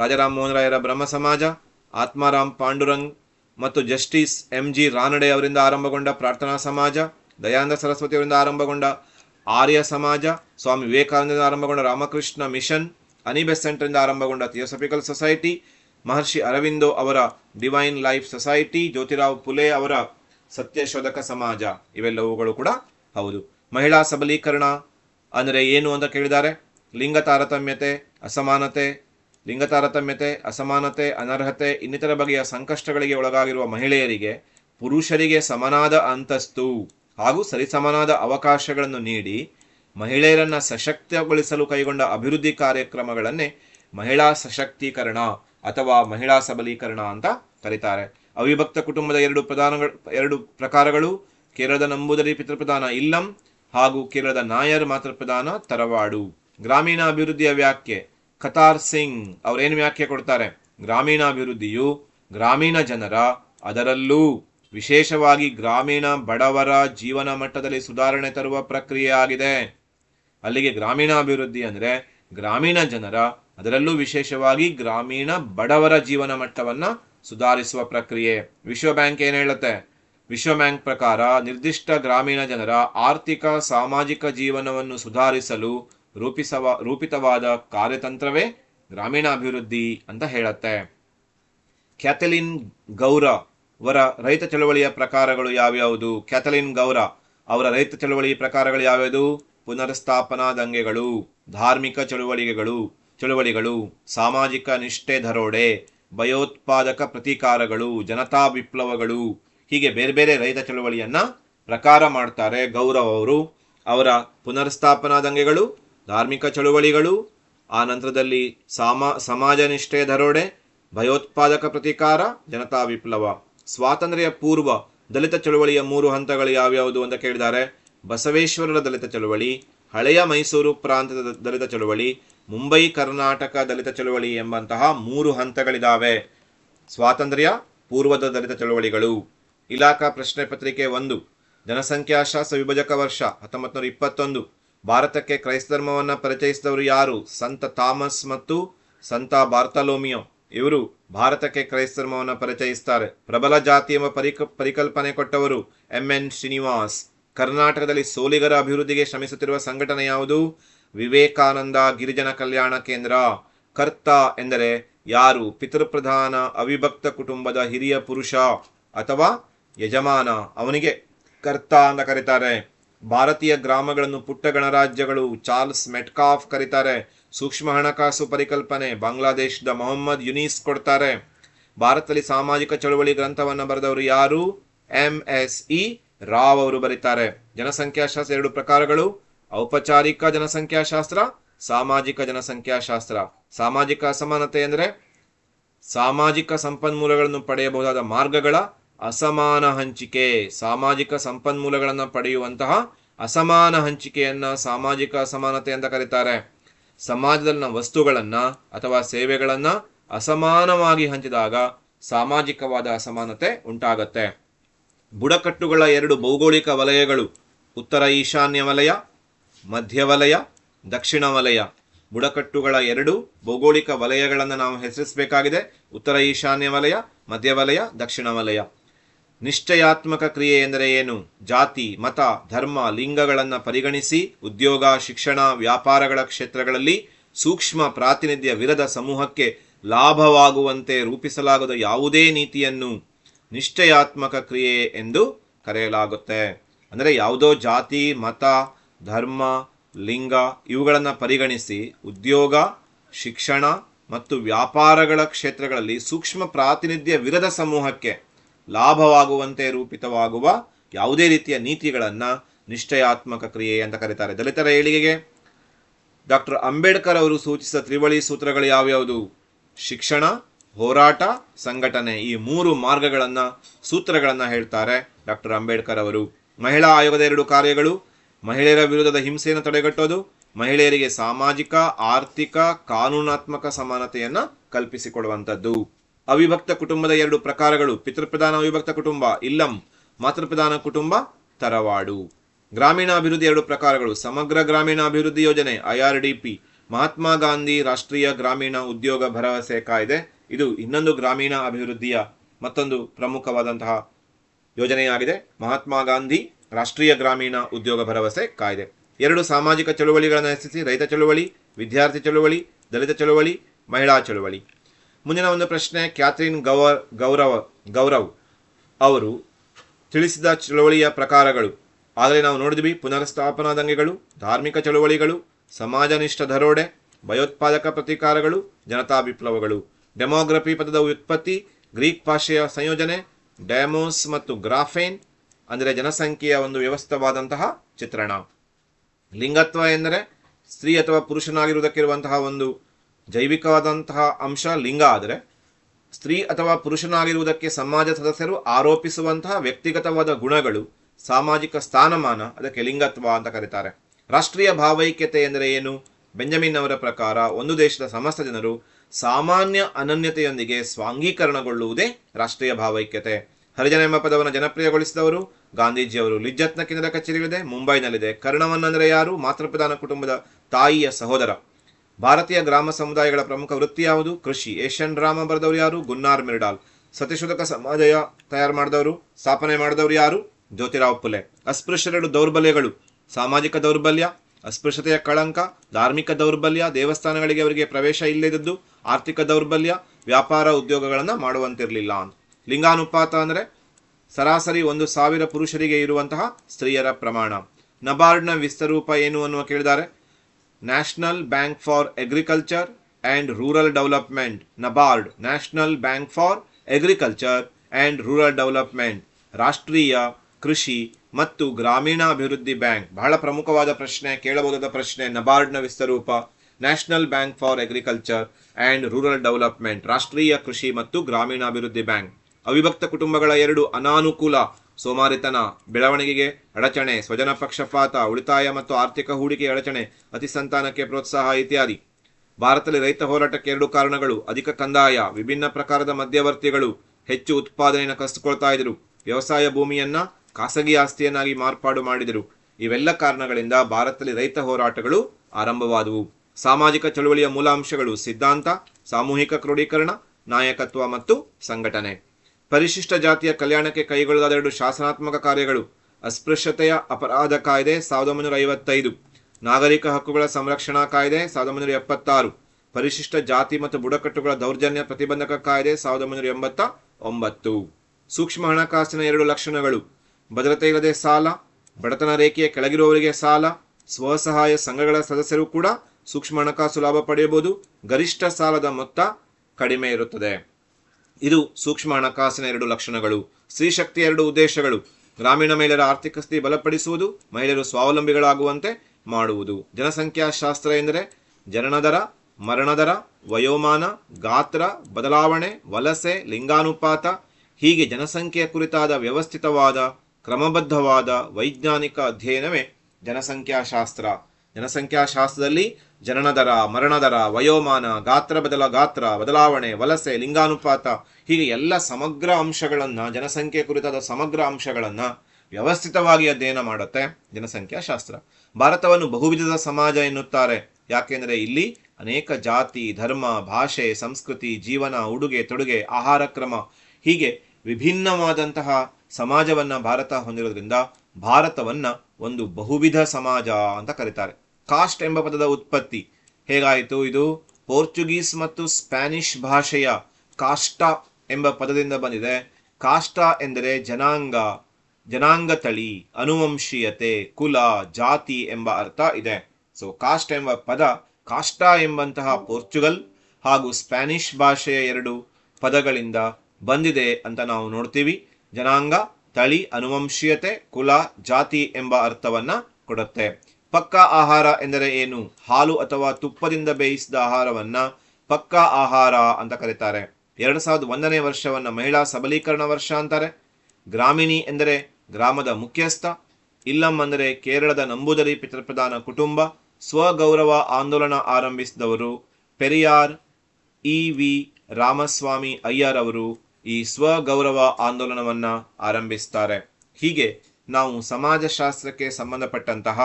Speaker 1: ರಾಜಾರಾಮ್ ಮೋಹನ್ ರಾಯರ ಬ್ರಹ್ಮ ಸಮಾಜ ಆತ್ಮಾರಾಮ್ ಪಾಂಡುರಂಗ್ ಮತ್ತು ಜಸ್ಟಿಸ್ ಎಂ ಜಿ ರಾನಡೆ ಅವರಿಂದ ಆರಂಭಗೊಂಡ ಪ್ರಾರ್ಥನಾ ಸಮಾಜ ದಯಾನಂದ ಸರಸ್ವತಿ ಅವರಿಂದ ಆರಂಭಗೊಂಡ ಆರ್ಯ ಸಮಾಜ ಸ್ವಾಮಿ ವಿವೇಕಾನಂದ ಆರಂಭಗೊಂಡ ರಾಮಕೃಷ್ಣ ಮಿಷನ್ ಅನಿಬೆಸ್ ಸೆಂಟರ್ನಿಂದ ಆರಂಭಗೊಂಡ ಥಿಯೋಸಫಿಕಲ್ ಸೊಸೈಟಿ ಮಹರ್ಷಿ ಅರವಿಂದೋ ಅವರ Divine Life Society Jyotirao Phule ಅವರ ಸತ್ಯಶೋಧಕ ಸಮಾಜ ಇವೆಲ್ಲವುಗಳು ಕೂಡ ಹೌದು ಮಹಿಳಾ ಸಬಲೀಕರಣ ಅಂದರೆ ಏನು ಅಂತ ಕೇಳಿದ್ದಾರೆ ಲಿಂಗ ತಾರತಮ್ಯತೆ ಅಸಮಾನತೆ ಲಿಂಗ ತಾರತಮ್ಯತೆ ಅಸಮಾನತೆ ಅನರ್ಹತೆ ಇನ್ನಿತರ ಬಗೆಯ ಸಂಕಷ್ಟಗಳಿಗೆ ಒಳಗಾಗಿರುವ ಮಹಿಳೆಯರಿಗೆ ಪುರುಷರಿಗೆ ಸಮನಾದ ಅಂತಸ್ತು ಹಾಗೂ ಸರಿಸಮನಾದ ಅವಕಾಶಗಳನ್ನು ನೀಡಿ ಮಹಿಳೆಯರನ್ನ ಸಶಕ್ತಗೊಳಿಸಲು ಕೈಗೊಂಡ ಅಭಿವೃದ್ಧಿ ಕಾರ್ಯಕ್ರಮಗಳನ್ನೇ ಮಹಿಳಾ ಸಶಕ್ತೀಕರಣ ಅಥವಾ ಮಹಿಳಾ ಸಬಲೀಕರಣ ಅಂತ ಕರೀತಾರೆ ಅವಿಭಕ್ತ ಕುಟುಂಬದ ಎರಡು ಪ್ರಧಾನಗಳು ಎರಡು ಪ್ರಕಾರಗಳು ಕೇರಳದ ನಂಬೂದರಿ ಪಿತೃಪ್ರಧಾನ ಇಲ್ಲಂ ಹಾಗೂ ಕೇರಳದ ನಾಯರ್ ಪ್ರಧಾನ ತರವಾಡು ಗ್ರಾಮೀಣ ಅಭಿವೃದ್ಧಿಯ ವ್ಯಾಖ್ಯೆ ಖತಾರ್ ಸಿಂಗ್ ಅವರೇನು ವ್ಯಾಖ್ಯೆ ಕೊಡ್ತಾರೆ ಗ್ರಾಮೀಣ ಅಭಿವೃದ್ಧಿಯು ಗ್ರಾಮೀಣ ಜನರ ಅದರಲ್ಲೂ ವಿಶೇಷವಾಗಿ ಗ್ರಾಮೀಣ ಬಡವರ ಜೀವನ ಮಟ್ಟದಲ್ಲಿ ಸುಧಾರಣೆ ತರುವ ಪ್ರಕ್ರಿಯೆ ಆಗಿದೆ ಅಲ್ಲಿಗೆ ಗ್ರಾಮೀಣಾಭಿವೃದ್ಧಿ ಅಂದರೆ ಗ್ರಾಮೀಣ ಜನರ ಅದರಲ್ಲೂ ವಿಶೇಷವಾಗಿ ಗ್ರಾಮೀಣ ಬಡವರ ಜೀವನ ಮಟ್ಟವನ್ನು ಸುಧಾರಿಸುವ ಪ್ರಕ್ರಿಯೆ ವಿಶ್ವ ಬ್ಯಾಂಕ್ ಏನು ಹೇಳುತ್ತೆ ವಿಶ್ವ ಬ್ಯಾಂಕ್ ಪ್ರಕಾರ ನಿರ್ದಿಷ್ಟ ಗ್ರಾಮೀಣ ಜನರ ಆರ್ಥಿಕ ಸಾಮಾಜಿಕ ಜೀವನವನ್ನು ಸುಧಾರಿಸಲು ರೂಪಿಸವ ರೂಪಿತವಾದ ಕಾರ್ಯತಂತ್ರವೇ ಗ್ರಾಮೀಣಾಭಿವೃದ್ಧಿ ಅಂತ ಹೇಳುತ್ತೆ ಕ್ಯಾಥಲಿನ್ ಗೌರ ಅವರ ರೈತ ಚಳವಳಿಯ ಪ್ರಕಾರಗಳು ಯಾವ್ಯಾವುದು ಕ್ಯಾಥಲಿನ್ ಗೌರ ಅವರ ರೈತ ಚಳವಳಿ ಪ್ರಕಾರಗಳು ಯಾವ್ಯಾವುದು ಪುನರ್ಸ್ಥಾಪನಾ ದಂಗೆಗಳು ಧಾರ್ಮಿಕ ಚಳುವಳಿಗೆಗಳು ಚಳುವಳಿಗಳು ಸಾಮಾಜಿಕ ನಿಷ್ಠೆ ದರೋಡೆ ಭಯೋತ್ಪಾದಕ ಪ್ರತೀಕಾರಗಳು ಜನತಾ ವಿಪ್ಲವಗಳು ಹೀಗೆ ಬೇರೆ ಬೇರೆ ರೈತ ಚಳುವಳಿಯನ್ನ ಪ್ರಕಾರ ಮಾಡ್ತಾರೆ ಗೌರವ್ ಅವರು ಅವರ ಪುನರ್ಸ್ಥಾಪನಾ ದಂಗೆಗಳು ಧಾರ್ಮಿಕ ಚಳುವಳಿಗಳು ಆ ನಂತರದಲ್ಲಿ ಸಾಮಾ ಸಮಾಜ ನಿಷ್ಠೆ ದರೋಡೆ ಭಯೋತ್ಪಾದಕ ಪ್ರತೀಕಾರ ಜನತಾ ವಿಪ್ಲವ ಸ್ವಾತಂತ್ರ್ಯ ಪೂರ್ವ ದಲಿತ ಚಳುವಳಿಯ ಮೂರು ಹಂತಗಳು ಯಾವ್ಯಾವುದು ಅಂತ ಕೇಳಿದ್ದಾರೆ ಬಸವೇಶ್ವರರ ದಲಿತ ಚಳುವಳಿ ಹಳೆಯ ಮೈಸೂರು ಪ್ರಾಂತದ ದಲಿತ ಚಳುವಳಿ ಮುಂಬೈ ಕರ್ನಾಟಕ ದಲಿತ ಚಳುವಳಿ ಎಂಬಂತಹ ಮೂರು ಹಂತಗಳಿದ್ದಾವೆ ಸ್ವಾತಂತ್ರ್ಯ ಪೂರ್ವದ ದಲಿತ ಚಳುವಳಿಗಳು ಇಲಾಖಾ ಪ್ರಶ್ನೆ ಪತ್ರಿಕೆ ಒಂದು ಜನಸಂಖ್ಯಾಶಾಸ್ತ್ರ ವಿಭಜಕ ವರ್ಷ ಹತ್ತೊಂಬತ್ತು ಇಪ್ಪತ್ತೊಂದು ಭಾರತಕ್ಕೆ ಕ್ರೈಸ್ತ ಧರ್ಮವನ್ನು ಪರಿಚಯಿಸಿದವರು ಯಾರು ಸಂತ ಥಾಮಸ್ ಮತ್ತು ಸಂತ ಬಾರ್ತಲೋಮಿಯೋ ಇವರು ಭಾರತಕ್ಕೆ ಕ್ರೈಸ್ತ ಧರ್ಮವನ್ನು ಪರಿಚಯಿಸ್ತಾರೆ ಪ್ರಬಲ ಜಾತಿ ಎಂಬ ಪರಿಕ ಪರಿಕಲ್ಪನೆ ಕೊಟ್ಟವರು ಎಂ ಎನ್ ಶ್ರೀನಿವಾಸ್ ಕರ್ನಾಟಕದಲ್ಲಿ ಸೋಲಿಗರ ಅಭಿವೃದ್ಧಿಗೆ ಶ್ರಮಿಸುತ್ತಿರುವ ಸಂಘಟನೆ ಯಾವುದು ವಿವೇಕಾನಂದ ಗಿರಿಜನ ಕಲ್ಯಾಣ ಕೇಂದ್ರ ಕರ್ತ ಎಂದರೆ ಯಾರು ಪಿತೃಪ್ರಧಾನ ಅವಿಭಕ್ತ ಕುಟುಂಬದ ಹಿರಿಯ ಪುರುಷ ಅಥವಾ ಯಜಮಾನ ಅವನಿಗೆ ಕರ್ತ ಅಂತ ಕರೀತಾರೆ ಭಾರತೀಯ ಗ್ರಾಮಗಳನ್ನು ಪುಟ್ಟ ಗಣರಾಜ್ಯಗಳು ಚಾರ್ಲ್ಸ್ ಮೆಟ್ಕಾಫ್ ಕರೀತಾರೆ ಸೂಕ್ಷ್ಮ ಹಣಕಾಸು ಪರಿಕಲ್ಪನೆ ಬಾಂಗ್ಲಾದೇಶದ ಮೊಹಮ್ಮದ್ ಯುನೀಸ್ ಕೊಡ್ತಾರೆ ಭಾರತದಲ್ಲಿ ಸಾಮಾಜಿಕ ಚಳುವಳಿ ಗ್ರಂಥವನ್ನು ಬರೆದವರು ಯಾರು ಎಂ ಎಸ್ ಇ ರಾವ್ ಅವರು ಬರೀತಾರೆ ಜನಸಂಖ್ಯಾಶಾಸ್ತ್ರ ಎರಡು ಪ್ರಕಾರಗಳು ಔಪಚಾರಿಕ ಜನಸಂಖ್ಯಾಶಾಸ್ತ್ರ ಸಾಮಾಜಿಕ ಜನಸಂಖ್ಯಾಶಾಸ್ತ್ರ ಸಾಮಾಜಿಕ ಅಸಮಾನತೆ ಅಂದರೆ ಸಾಮಾಜಿಕ ಸಂಪನ್ಮೂಲಗಳನ್ನು ಪಡೆಯಬಹುದಾದ ಮಾರ್ಗಗಳ ಅಸಮಾನ ಹಂಚಿಕೆ ಸಾಮಾಜಿಕ ಸಂಪನ್ಮೂಲಗಳನ್ನು ಪಡೆಯುವಂತಹ ಅಸಮಾನ ಹಂಚಿಕೆಯನ್ನ ಸಾಮಾಜಿಕ ಅಸಮಾನತೆ ಅಂತ ಕರೀತಾರೆ ಸಮಾಜದಲ್ಲಿನ ವಸ್ತುಗಳನ್ನ ಅಥವಾ ಸೇವೆಗಳನ್ನ ಅಸಮಾನವಾಗಿ ಹಂಚಿದಾಗ ಸಾಮಾಜಿಕವಾದ ಅಸಮಾನತೆ ಉಂಟಾಗತ್ತೆ ಬುಡಕಟ್ಟುಗಳ ಎರಡು ಭೌಗೋಳಿಕ ವಲಯಗಳು ಉತ್ತರ ಈಶಾನ್ಯ ವಲಯ ಮಧ್ಯ ವಲಯ ದಕ್ಷಿಣ ವಲಯ ಬುಡಕಟ್ಟುಗಳ ಎರಡು ಭೌಗೋಳಿಕ ವಲಯಗಳನ್ನು ನಾವು ಹೆಸರಿಸಬೇಕಾಗಿದೆ ಉತ್ತರ ಈಶಾನ್ಯ ವಲಯ ಮಧ್ಯ ವಲಯ ದಕ್ಷಿಣ ವಲಯ ನಿಶ್ಚಯಾತ್ಮಕ ಕ್ರಿಯೆ ಎಂದರೆ ಏನು ಜಾತಿ ಮತ ಧರ್ಮ ಲಿಂಗಗಳನ್ನು ಪರಿಗಣಿಸಿ ಉದ್ಯೋಗ ಶಿಕ್ಷಣ ವ್ಯಾಪಾರಗಳ ಕ್ಷೇತ್ರಗಳಲ್ಲಿ ಸೂಕ್ಷ್ಮ ಪ್ರಾತಿನಿಧ್ಯ ವಿರದ ಸಮೂಹಕ್ಕೆ ಲಾಭವಾಗುವಂತೆ ರೂಪಿಸಲಾಗದ ಯಾವುದೇ ನೀತಿಯನ್ನು ನಿಶ್ಚಯಾತ್ಮಕ ಕ್ರಿಯೆ ಎಂದು ಕರೆಯಲಾಗುತ್ತೆ ಅಂದರೆ ಯಾವುದೋ ಜಾತಿ ಮತ ಧರ್ಮ ಲಿಂಗ ಇವುಗಳನ್ನು ಪರಿಗಣಿಸಿ ಉದ್ಯೋಗ ಶಿಕ್ಷಣ ಮತ್ತು ವ್ಯಾಪಾರಗಳ ಕ್ಷೇತ್ರಗಳಲ್ಲಿ ಸೂಕ್ಷ್ಮ ಪ್ರಾತಿನಿಧ್ಯ ವಿರದ ಸಮೂಹಕ್ಕೆ ಲಾಭವಾಗುವಂತೆ ರೂಪಿತವಾಗುವ ಯಾವುದೇ ರೀತಿಯ ನೀತಿಗಳನ್ನು ನಿಶ್ಚಯಾತ್ಮಕ ಕ್ರಿಯೆ ಅಂತ ಕರೀತಾರೆ ದಲಿತರ ಏಳಿಗೆಗೆ ಡಾಕ್ಟರ್ ಅಂಬೇಡ್ಕರ್ ಅವರು ಸೂಚಿಸಿದ ತ್ರಿವಳಿ ಸೂತ್ರಗಳು ಯಾವ್ಯಾವುದು ಶಿಕ್ಷಣ ಹೋರಾಟ ಸಂಘಟನೆ ಈ ಮೂರು ಮಾರ್ಗಗಳನ್ನು ಸೂತ್ರಗಳನ್ನು ಹೇಳ್ತಾರೆ ಡಾಕ್ಟರ್ ಅಂಬೇಡ್ಕರ್ ಅವರು ಮಹಿಳಾ ಆಯೋಗದ ಎರಡು ಕಾರ್ಯಗಳು ಮಹಿಳೆಯರ ವಿರುದ್ಧದ ಹಿಂಸೆಯನ್ನು ತಡೆಗಟ್ಟೋದು ಮಹಿಳೆಯರಿಗೆ ಸಾಮಾಜಿಕ ಆರ್ಥಿಕ ಕಾನೂನಾತ್ಮಕ ಸಮಾನತೆಯನ್ನು ಕಲ್ಪಿಸಿಕೊಡುವಂಥದ್ದು ಅವಿಭಕ್ತ ಕುಟುಂಬದ ಎರಡು ಪ್ರಕಾರಗಳು ಪಿತೃಪ್ರಧಾನ ಅವಿಭಕ್ತ ಕುಟುಂಬ ಇಲ್ಲಂ ಮಾತೃಪ್ರಧಾನ ಕುಟುಂಬ ತರವಾಡು ಗ್ರಾಮೀಣಾಭಿವೃದ್ಧಿ ಎರಡು ಪ್ರಕಾರಗಳು ಸಮಗ್ರ ಗ್ರಾಮೀಣ ಅಭಿವೃದ್ಧಿ ಯೋಜನೆ ಪಿ ಮಹಾತ್ಮ ಗಾಂಧಿ ರಾಷ್ಟ್ರೀಯ ಗ್ರಾಮೀಣ ಉದ್ಯೋಗ ಭರವಸೆ ಕಾಯ್ದೆ ಇದು ಇನ್ನೊಂದು ಗ್ರಾಮೀಣ ಅಭಿವೃದ್ಧಿಯ ಮತ್ತೊಂದು ಪ್ರಮುಖವಾದಂತಹ ಯೋಜನೆಯಾಗಿದೆ ಮಹಾತ್ಮ ಗಾಂಧಿ ರಾಷ್ಟ್ರೀಯ ಗ್ರಾಮೀಣ ಉದ್ಯೋಗ ಭರವಸೆ ಕಾಯ್ದೆ ಎರಡು ಸಾಮಾಜಿಕ ಚಳುವಳಿಗಳನ್ನು ಹೆಸಿಸಿ ರೈತ ಚಳುವಳಿ ವಿದ್ಯಾರ್ಥಿ ಚಳುವಳಿ ದಲಿತ ಚಳುವಳಿ ಮಹಿಳಾ ಚಳುವಳಿ ಮುಂದಿನ ಒಂದು ಪ್ರಶ್ನೆ ಕ್ಯಾಥರಿನ್ ಗೌ ಗೌರವ ಗೌರವ್ ಅವರು ತಿಳಿಸಿದ ಚಳುವಳಿಯ ಪ್ರಕಾರಗಳು ಆದರೆ ನಾವು ನೋಡಿದ್ವಿ ಸ್ಥಾಪನಾ ದಂಗೆಗಳು ಧಾರ್ಮಿಕ ಚಳುವಳಿಗಳು ಸಮಾಜನಿಷ್ಠ ದರೋಡೆ ಭಯೋತ್ಪಾದಕ ಪ್ರತಿಕಾರಗಳು ಜನತಾ ವಿಪ್ಲವಗಳು ಡೆಮೋಗ್ರಫಿ ಪದದ ವ್ಯುತ್ಪತ್ತಿ ಗ್ರೀಕ್ ಭಾಷೆಯ ಸಂಯೋಜನೆ ಡ್ಯಾಮೋಸ್ ಮತ್ತು ಗ್ರಾಫೇನ್ ಅಂದರೆ ಜನಸಂಖ್ಯೆಯ ಒಂದು ವ್ಯವಸ್ಥವಾದಂತಹ ಚಿತ್ರಣ ಲಿಂಗತ್ವ ಎಂದರೆ ಸ್ತ್ರೀ ಅಥವಾ ಪುರುಷನಾಗಿರುವುದಕ್ಕಿರುವಂತಹ ಒಂದು ಜೈವಿಕವಾದಂತಹ ಅಂಶ ಲಿಂಗ ಆದರೆ ಸ್ತ್ರೀ ಅಥವಾ ಪುರುಷನಾಗಿರುವುದಕ್ಕೆ ಸಮಾಜ ಸದಸ್ಯರು ಆರೋಪಿಸುವಂತಹ ವ್ಯಕ್ತಿಗತವಾದ ಗುಣಗಳು ಸಾಮಾಜಿಕ ಸ್ಥಾನಮಾನ ಅದಕ್ಕೆ ಲಿಂಗತ್ವ ಅಂತ ಕರೀತಾರೆ ರಾಷ್ಟ್ರೀಯ ಭಾವೈಕ್ಯತೆ ಎಂದರೆ ಏನು ಬೆಂಜಮಿನ್ ಅವರ ಪ್ರಕಾರ ಒಂದು ದೇಶದ ಸಮಸ್ತ ಜನರು ಸಾಮಾನ್ಯ ಅನನ್ಯತೆಯೊಂದಿಗೆ ಸ್ವಾಂಗೀಕರಣಗೊಳ್ಳುವುದೇ ರಾಷ್ಟ್ರೀಯ ಭಾವೈಕ್ಯತೆ ಹರಿಜನ ಎಂಬ ಪದವನ್ನು ಜನಪ್ರಿಯಗೊಳಿಸಿದವರು ಗಾಂಧೀಜಿಯವರು ಲಿಜ್ಜತ್ನ ಕೇಂದ್ರ ಕಚೇರಿಗಳಿದೆ ಮುಂಬೈನಲ್ಲಿದೆ ಕರ್ಣವನ್ನಂದರೆ ಯಾರು ಮಾತೃಪ್ರಧಾನ ಕುಟುಂಬದ ತಾಯಿಯ ಸಹೋದರ ಭಾರತೀಯ ಗ್ರಾಮ ಸಮುದಾಯಗಳ ಪ್ರಮುಖ ವೃತ್ತಿ ಯಾವುದು ಕೃಷಿ ಏಷ್ಯನ್ ಡ್ರಾಮಾ ಬರೆದವರು ಯಾರು ಗುನ್ನಾರ್ ಮಿರ್ಡಾಲ್ ಸತಿಶೋಧಕ ಸಮಾಜಯ ತಯಾರು ಮಾಡಿದವರು ಸ್ಥಾಪನೆ ಮಾಡಿದವರು ಯಾರು ಜ್ಯೋತಿರಾವ್ ಪುಲೆ ಅಸ್ಪೃಶ್ಯರಡು ದೌರ್ಬಲ್ಯಗಳು ಸಾಮಾಜಿಕ ದೌರ್ಬಲ್ಯ ಅಸ್ಪೃಶ್ಯತೆಯ ಕಳಂಕ ಧಾರ್ಮಿಕ ದೌರ್ಬಲ್ಯ ದೇವಸ್ಥಾನಗಳಿಗೆ ಅವರಿಗೆ ಪ್ರವೇಶ ಇಲ್ಲದಿದ್ದು ಆರ್ಥಿಕ ದೌರ್ಬಲ್ಯ ವ್ಯಾಪಾರ ಉದ್ಯೋಗಗಳನ್ನು ಮಾಡುವಂತಿರಲಿಲ್ಲ ಅಂತ ಲಿಂಗಾನುಪಾತ ಅಂದರೆ ಸರಾಸರಿ ಒಂದು ಸಾವಿರ ಪುರುಷರಿಗೆ ಇರುವಂತಹ ಸ್ತ್ರೀಯರ ಪ್ರಮಾಣ ನಬಾರ್ಡ್ನ ವಿಸ್ತರೂಪ ಏನು ಅನ್ನುವ ಕೇಳಿದ್ದಾರೆ national bank for agriculture and rural development NABARD national bank for agriculture and rural development ರಾಷ್ಟ್ರೀಯ ಕೃಷಿ ಮತ್ತು ಗ್ರಾಮೀಣಾಭಿವೃದ್ಧಿ ಬ್ಯಾಂಕ್ ಬಹಳ ಪ್ರಮುಖವಾದ ಪ್ರಶ್ನೆ ಕೇಳಬಹುದಾದ ಪ್ರಶ್ನೆ ನಬಾರ್ಡ್ನ ವಿಸ್ತರೂಪ national bank for agriculture and rural development ರಾಷ್ಟ್ರೀಯ ಕೃಷಿ ಮತ್ತು ಗ್ರಾಮೀಣಾಭಿವೃದ್ಧಿ ಬ್ಯಾಂಕ್ ಅವಿಭಕ್ತ ಕುಟುಂಬಗಳ ಎರಡು ಅನಾನುಕೂಲ ಸೋಮಾರಿತನ ಬೆಳವಣಿಗೆಗೆ ಅಡಚಣೆ ಸ್ವಜನ ಪಕ್ಷಪಾತ ಉಳಿತಾಯ ಮತ್ತು ಆರ್ಥಿಕ ಹೂಡಿಕೆ ಅಡಚಣೆ ಅತಿಸಂತಾನಕ್ಕೆ ಪ್ರೋತ್ಸಾಹ ಇತ್ಯಾದಿ ಭಾರತದಲ್ಲಿ ರೈತ ಹೋರಾಟಕ್ಕೆ ಎರಡು ಕಾರಣಗಳು ಅಧಿಕ ಕಂದಾಯ ವಿಭಿನ್ನ ಪ್ರಕಾರದ ಮಧ್ಯವರ್ತಿಗಳು ಹೆಚ್ಚು ಉತ್ಪಾದನೆಯನ್ನು ಕಸಿದುಕೊಳ್ತಾ ಇದ್ದರು ವ್ಯವಸಾಯ ಭೂಮಿಯನ್ನ ಖಾಸಗಿ ಆಸ್ತಿಯನ್ನಾಗಿ ಮಾರ್ಪಾಡು ಮಾಡಿದರು ಇವೆಲ್ಲ ಕಾರಣಗಳಿಂದ ಭಾರತದಲ್ಲಿ ರೈತ ಹೋರಾಟಗಳು ಆರಂಭವಾದವು ಸಾಮಾಜಿಕ ಚಳುವಳಿಯ ಮೂಲಾಂಶಗಳು ಸಿದ್ಧಾಂತ ಸಾಮೂಹಿಕ ಕ್ರೋಢೀಕರಣ ನಾಯಕತ್ವ ಮತ್ತು ಸಂಘಟನೆ ಪರಿಶಿಷ್ಟ ಜಾತಿಯ ಕಲ್ಯಾಣಕ್ಕೆ ಕೈಗೊಳ್ಳಲಾದ ಎರಡು ಶಾಸನಾತ್ಮಕ ಕಾರ್ಯಗಳು ಅಸ್ಪೃಶ್ಯತೆಯ ಅಪರಾಧ ಕಾಯ್ದೆ ಸಾವಿರದ ಒಂಬೈನೂರ ಐವತ್ತೈದು ನಾಗರಿಕ ಹಕ್ಕುಗಳ ಸಂರಕ್ಷಣಾ ಕಾಯ್ದೆ ಸಾವಿರದ ಒಂಬೈನೂರ ಎಪ್ಪತ್ತಾರು ಪರಿಶಿಷ್ಟ ಜಾತಿ ಮತ್ತು ಬುಡಕಟ್ಟುಗಳ ದೌರ್ಜನ್ಯ ಪ್ರತಿಬಂಧಕ ಕಾಯ್ದೆ ಸಾವಿರದ ಒಂಬೈನೂರ ಎಂಬತ್ತ ಒಂಬತ್ತು ಸೂಕ್ಷ್ಮ ಹಣಕಾಸಿನ ಎರಡು ಲಕ್ಷಣಗಳು ಭದ್ರತೆ ಇಲ್ಲದೆ ಸಾಲ ಬಡತನ ರೇಖೆಯ ಕೆಳಗಿರುವವರಿಗೆ ಸಾಲ ಸ್ವಸಹಾಯ ಸಂಘಗಳ ಸದಸ್ಯರು ಕೂಡ ಸೂಕ್ಷ್ಮ ಹಣಕಾಸು ಲಾಭ ಪಡೆಯಬಹುದು ಗರಿಷ್ಠ ಸಾಲದ ಮೊತ್ತ ಕಡಿಮೆ ಇರುತ್ತದೆ ಇದು ಸೂಕ್ಷ್ಮ ಹಣಕಾಸಿನ ಎರಡು ಲಕ್ಷಣಗಳು ಸ್ತ್ರೀಶಕ್ತಿ ಎರಡು ಉದ್ದೇಶಗಳು ಗ್ರಾಮೀಣ ಮಹಿಳೆಯರ ಆರ್ಥಿಕ ಸ್ಥಿತಿ ಬಲಪಡಿಸುವುದು ಮಹಿಳೆಯರು ಸ್ವಾವಲಂಬಿಗಳಾಗುವಂತೆ ಮಾಡುವುದು ಜನಸಂಖ್ಯಾಶಾಸ್ತ್ರ ಎಂದರೆ ಜನನದರ ದರ ವಯೋಮಾನ ಗಾತ್ರ ಬದಲಾವಣೆ ವಲಸೆ ಲಿಂಗಾನುಪಾತ ಹೀಗೆ ಜನಸಂಖ್ಯೆಯ ಕುರಿತಾದ ವ್ಯವಸ್ಥಿತವಾದ ಕ್ರಮಬದ್ಧವಾದ ವೈಜ್ಞಾನಿಕ ಅಧ್ಯಯನವೇ ಜನಸಂಖ್ಯಾಶಾಸ್ತ್ರ ಜನಸಂಖ್ಯಾಶಾಸ್ತ್ರದಲ್ಲಿ ಜನನ ದರ ಮರಣ ದರ ವಯೋಮಾನ ಗಾತ್ರ ಬದಲ ಗಾತ್ರ ಬದಲಾವಣೆ ವಲಸೆ ಲಿಂಗಾನುಪಾತ ಹೀಗೆ ಎಲ್ಲ ಸಮಗ್ರ ಅಂಶಗಳನ್ನು ಜನಸಂಖ್ಯೆ ಕುರಿತಾದ ಸಮಗ್ರ ಅಂಶಗಳನ್ನು ವ್ಯವಸ್ಥಿತವಾಗಿ ಅಧ್ಯಯನ ಮಾಡುತ್ತೆ ಜನಸಂಖ್ಯಾಶಾಸ್ತ್ರ ಭಾರತವನ್ನು ಬಹುವಿಧದ ಸಮಾಜ ಎನ್ನುತ್ತಾರೆ ಯಾಕೆಂದರೆ ಇಲ್ಲಿ ಅನೇಕ ಜಾತಿ ಧರ್ಮ ಭಾಷೆ ಸಂಸ್ಕೃತಿ ಜೀವನ ಉಡುಗೆ ತೊಡುಗೆ ಆಹಾರ ಕ್ರಮ ಹೀಗೆ ವಿಭಿನ್ನವಾದಂತಹ ಸಮಾಜವನ್ನು ಭಾರತ ಹೊಂದಿರೋದ್ರಿಂದ ಭಾರತವನ್ನು ಒಂದು ಬಹುವಿಧ ಸಮಾಜ ಅಂತ ಕರೀತಾರೆ ಕಾಸ್ಟ್ ಎಂಬ ಪದದ ಉತ್ಪತ್ತಿ ಹೇಗಾಯಿತು ಇದು ಪೋರ್ಚುಗೀಸ್ ಮತ್ತು ಸ್ಪ್ಯಾನಿಷ್ ಭಾಷೆಯ ಕಾಷ್ಟ ಎಂಬ ಪದದಿಂದ ಬಂದಿದೆ ಕಾಷ್ಟ ಎಂದರೆ ಜನಾಂಗ ಜನಾಂಗ ತಳಿ ಅನುವಂಶೀಯತೆ ಕುಲ ಜಾತಿ ಎಂಬ ಅರ್ಥ ಇದೆ ಸೊ ಕಾಸ್ಟ್ ಎಂಬ ಪದ ಕಾಷ್ಟ ಎಂಬಂತಹ ಪೋರ್ಚುಗಲ್ ಹಾಗೂ ಸ್ಪ್ಯಾನಿಷ್ ಭಾಷೆಯ ಎರಡು ಪದಗಳಿಂದ ಬಂದಿದೆ ಅಂತ ನಾವು ನೋಡ್ತೀವಿ ಜನಾಂಗ ತಳಿ ಅನುವಂಶೀಯತೆ ಕುಲ ಜಾತಿ ಎಂಬ ಅರ್ಥವನ್ನ ಕೊಡುತ್ತೆ ಪಕ್ಕಾ ಆಹಾರ ಎಂದರೆ ಏನು ಹಾಲು ಅಥವಾ ತುಪ್ಪದಿಂದ ಬೇಯಿಸಿದ ಆಹಾರವನ್ನು ಪಕ್ಕಾ ಆಹಾರ ಅಂತ ಕರೀತಾರೆ ಎರಡು ಸಾವಿರದ ಒಂದನೇ ವರ್ಷವನ್ನು ಮಹಿಳಾ ಸಬಲೀಕರಣ ವರ್ಷ ಅಂತಾರೆ ಗ್ರಾಮೀಣಿ ಎಂದರೆ ಗ್ರಾಮದ ಮುಖ್ಯಸ್ಥ ಇಲ್ಲಂ ಅಂದರೆ ಕೇರಳದ ನಂಬೂದರಿ ಪಿತೃಪ್ರಧಾನ ಕುಟುಂಬ ಸ್ವಗೌರವ ಆಂದೋಲನ ಆರಂಭಿಸಿದವರು ಪೆರಿಯಾರ್ ಇ ವಿ ರಾಮಸ್ವಾಮಿ ಅಯ್ಯರ್ ಅವರು ಈ ಸ್ವಗೌರವ ಆಂದೋಲನವನ್ನು ಆರಂಭಿಸ್ತಾರೆ ಹೀಗೆ ನಾವು ಸಮಾಜಶಾಸ್ತ್ರಕ್ಕೆ ಸಂಬಂಧಪಟ್ಟಂತಹ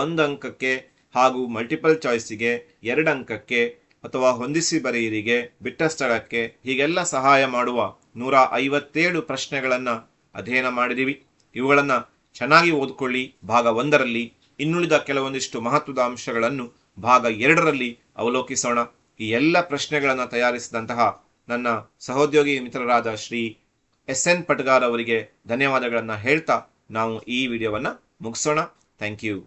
Speaker 1: ಒಂದು ಅಂಕಕ್ಕೆ ಹಾಗೂ ಮಲ್ಟಿಪಲ್ ಚಾಯ್ಸಿಗೆ ಎರಡು ಅಂಕಕ್ಕೆ ಅಥವಾ ಹೊಂದಿಸಿ ಬರೆಯಿರಿಗೆ ಬಿಟ್ಟ ಸ್ಥಳಕ್ಕೆ ಹೀಗೆಲ್ಲ ಸಹಾಯ ಮಾಡುವ ನೂರ ಐವತ್ತೇಳು ಪ್ರಶ್ನೆಗಳನ್ನು ಅಧ್ಯಯನ ಮಾಡಿದ್ದೀವಿ ಇವುಗಳನ್ನು ಚೆನ್ನಾಗಿ ಓದ್ಕೊಳ್ಳಿ ಭಾಗ ಒಂದರಲ್ಲಿ ಇನ್ನುಳಿದ ಕೆಲವೊಂದಿಷ್ಟು ಮಹತ್ವದ ಅಂಶಗಳನ್ನು ಭಾಗ ಎರಡರಲ್ಲಿ ಅವಲೋಕಿಸೋಣ ಈ ಎಲ್ಲ ಪ್ರಶ್ನೆಗಳನ್ನು ತಯಾರಿಸಿದಂತಹ ನನ್ನ ಸಹೋದ್ಯೋಗಿ ಮಿತ್ರರಾದ ಶ್ರೀ ಎಸ್ ಎನ್ ಪಟ್ಗಾರ್ ಅವರಿಗೆ ಧನ್ಯವಾದಗಳನ್ನು ಹೇಳ್ತಾ ನಾವು ಈ ವಿಡಿಯೋವನ್ನು ಮುಗಿಸೋಣ ಥ್ಯಾಂಕ್ ಯು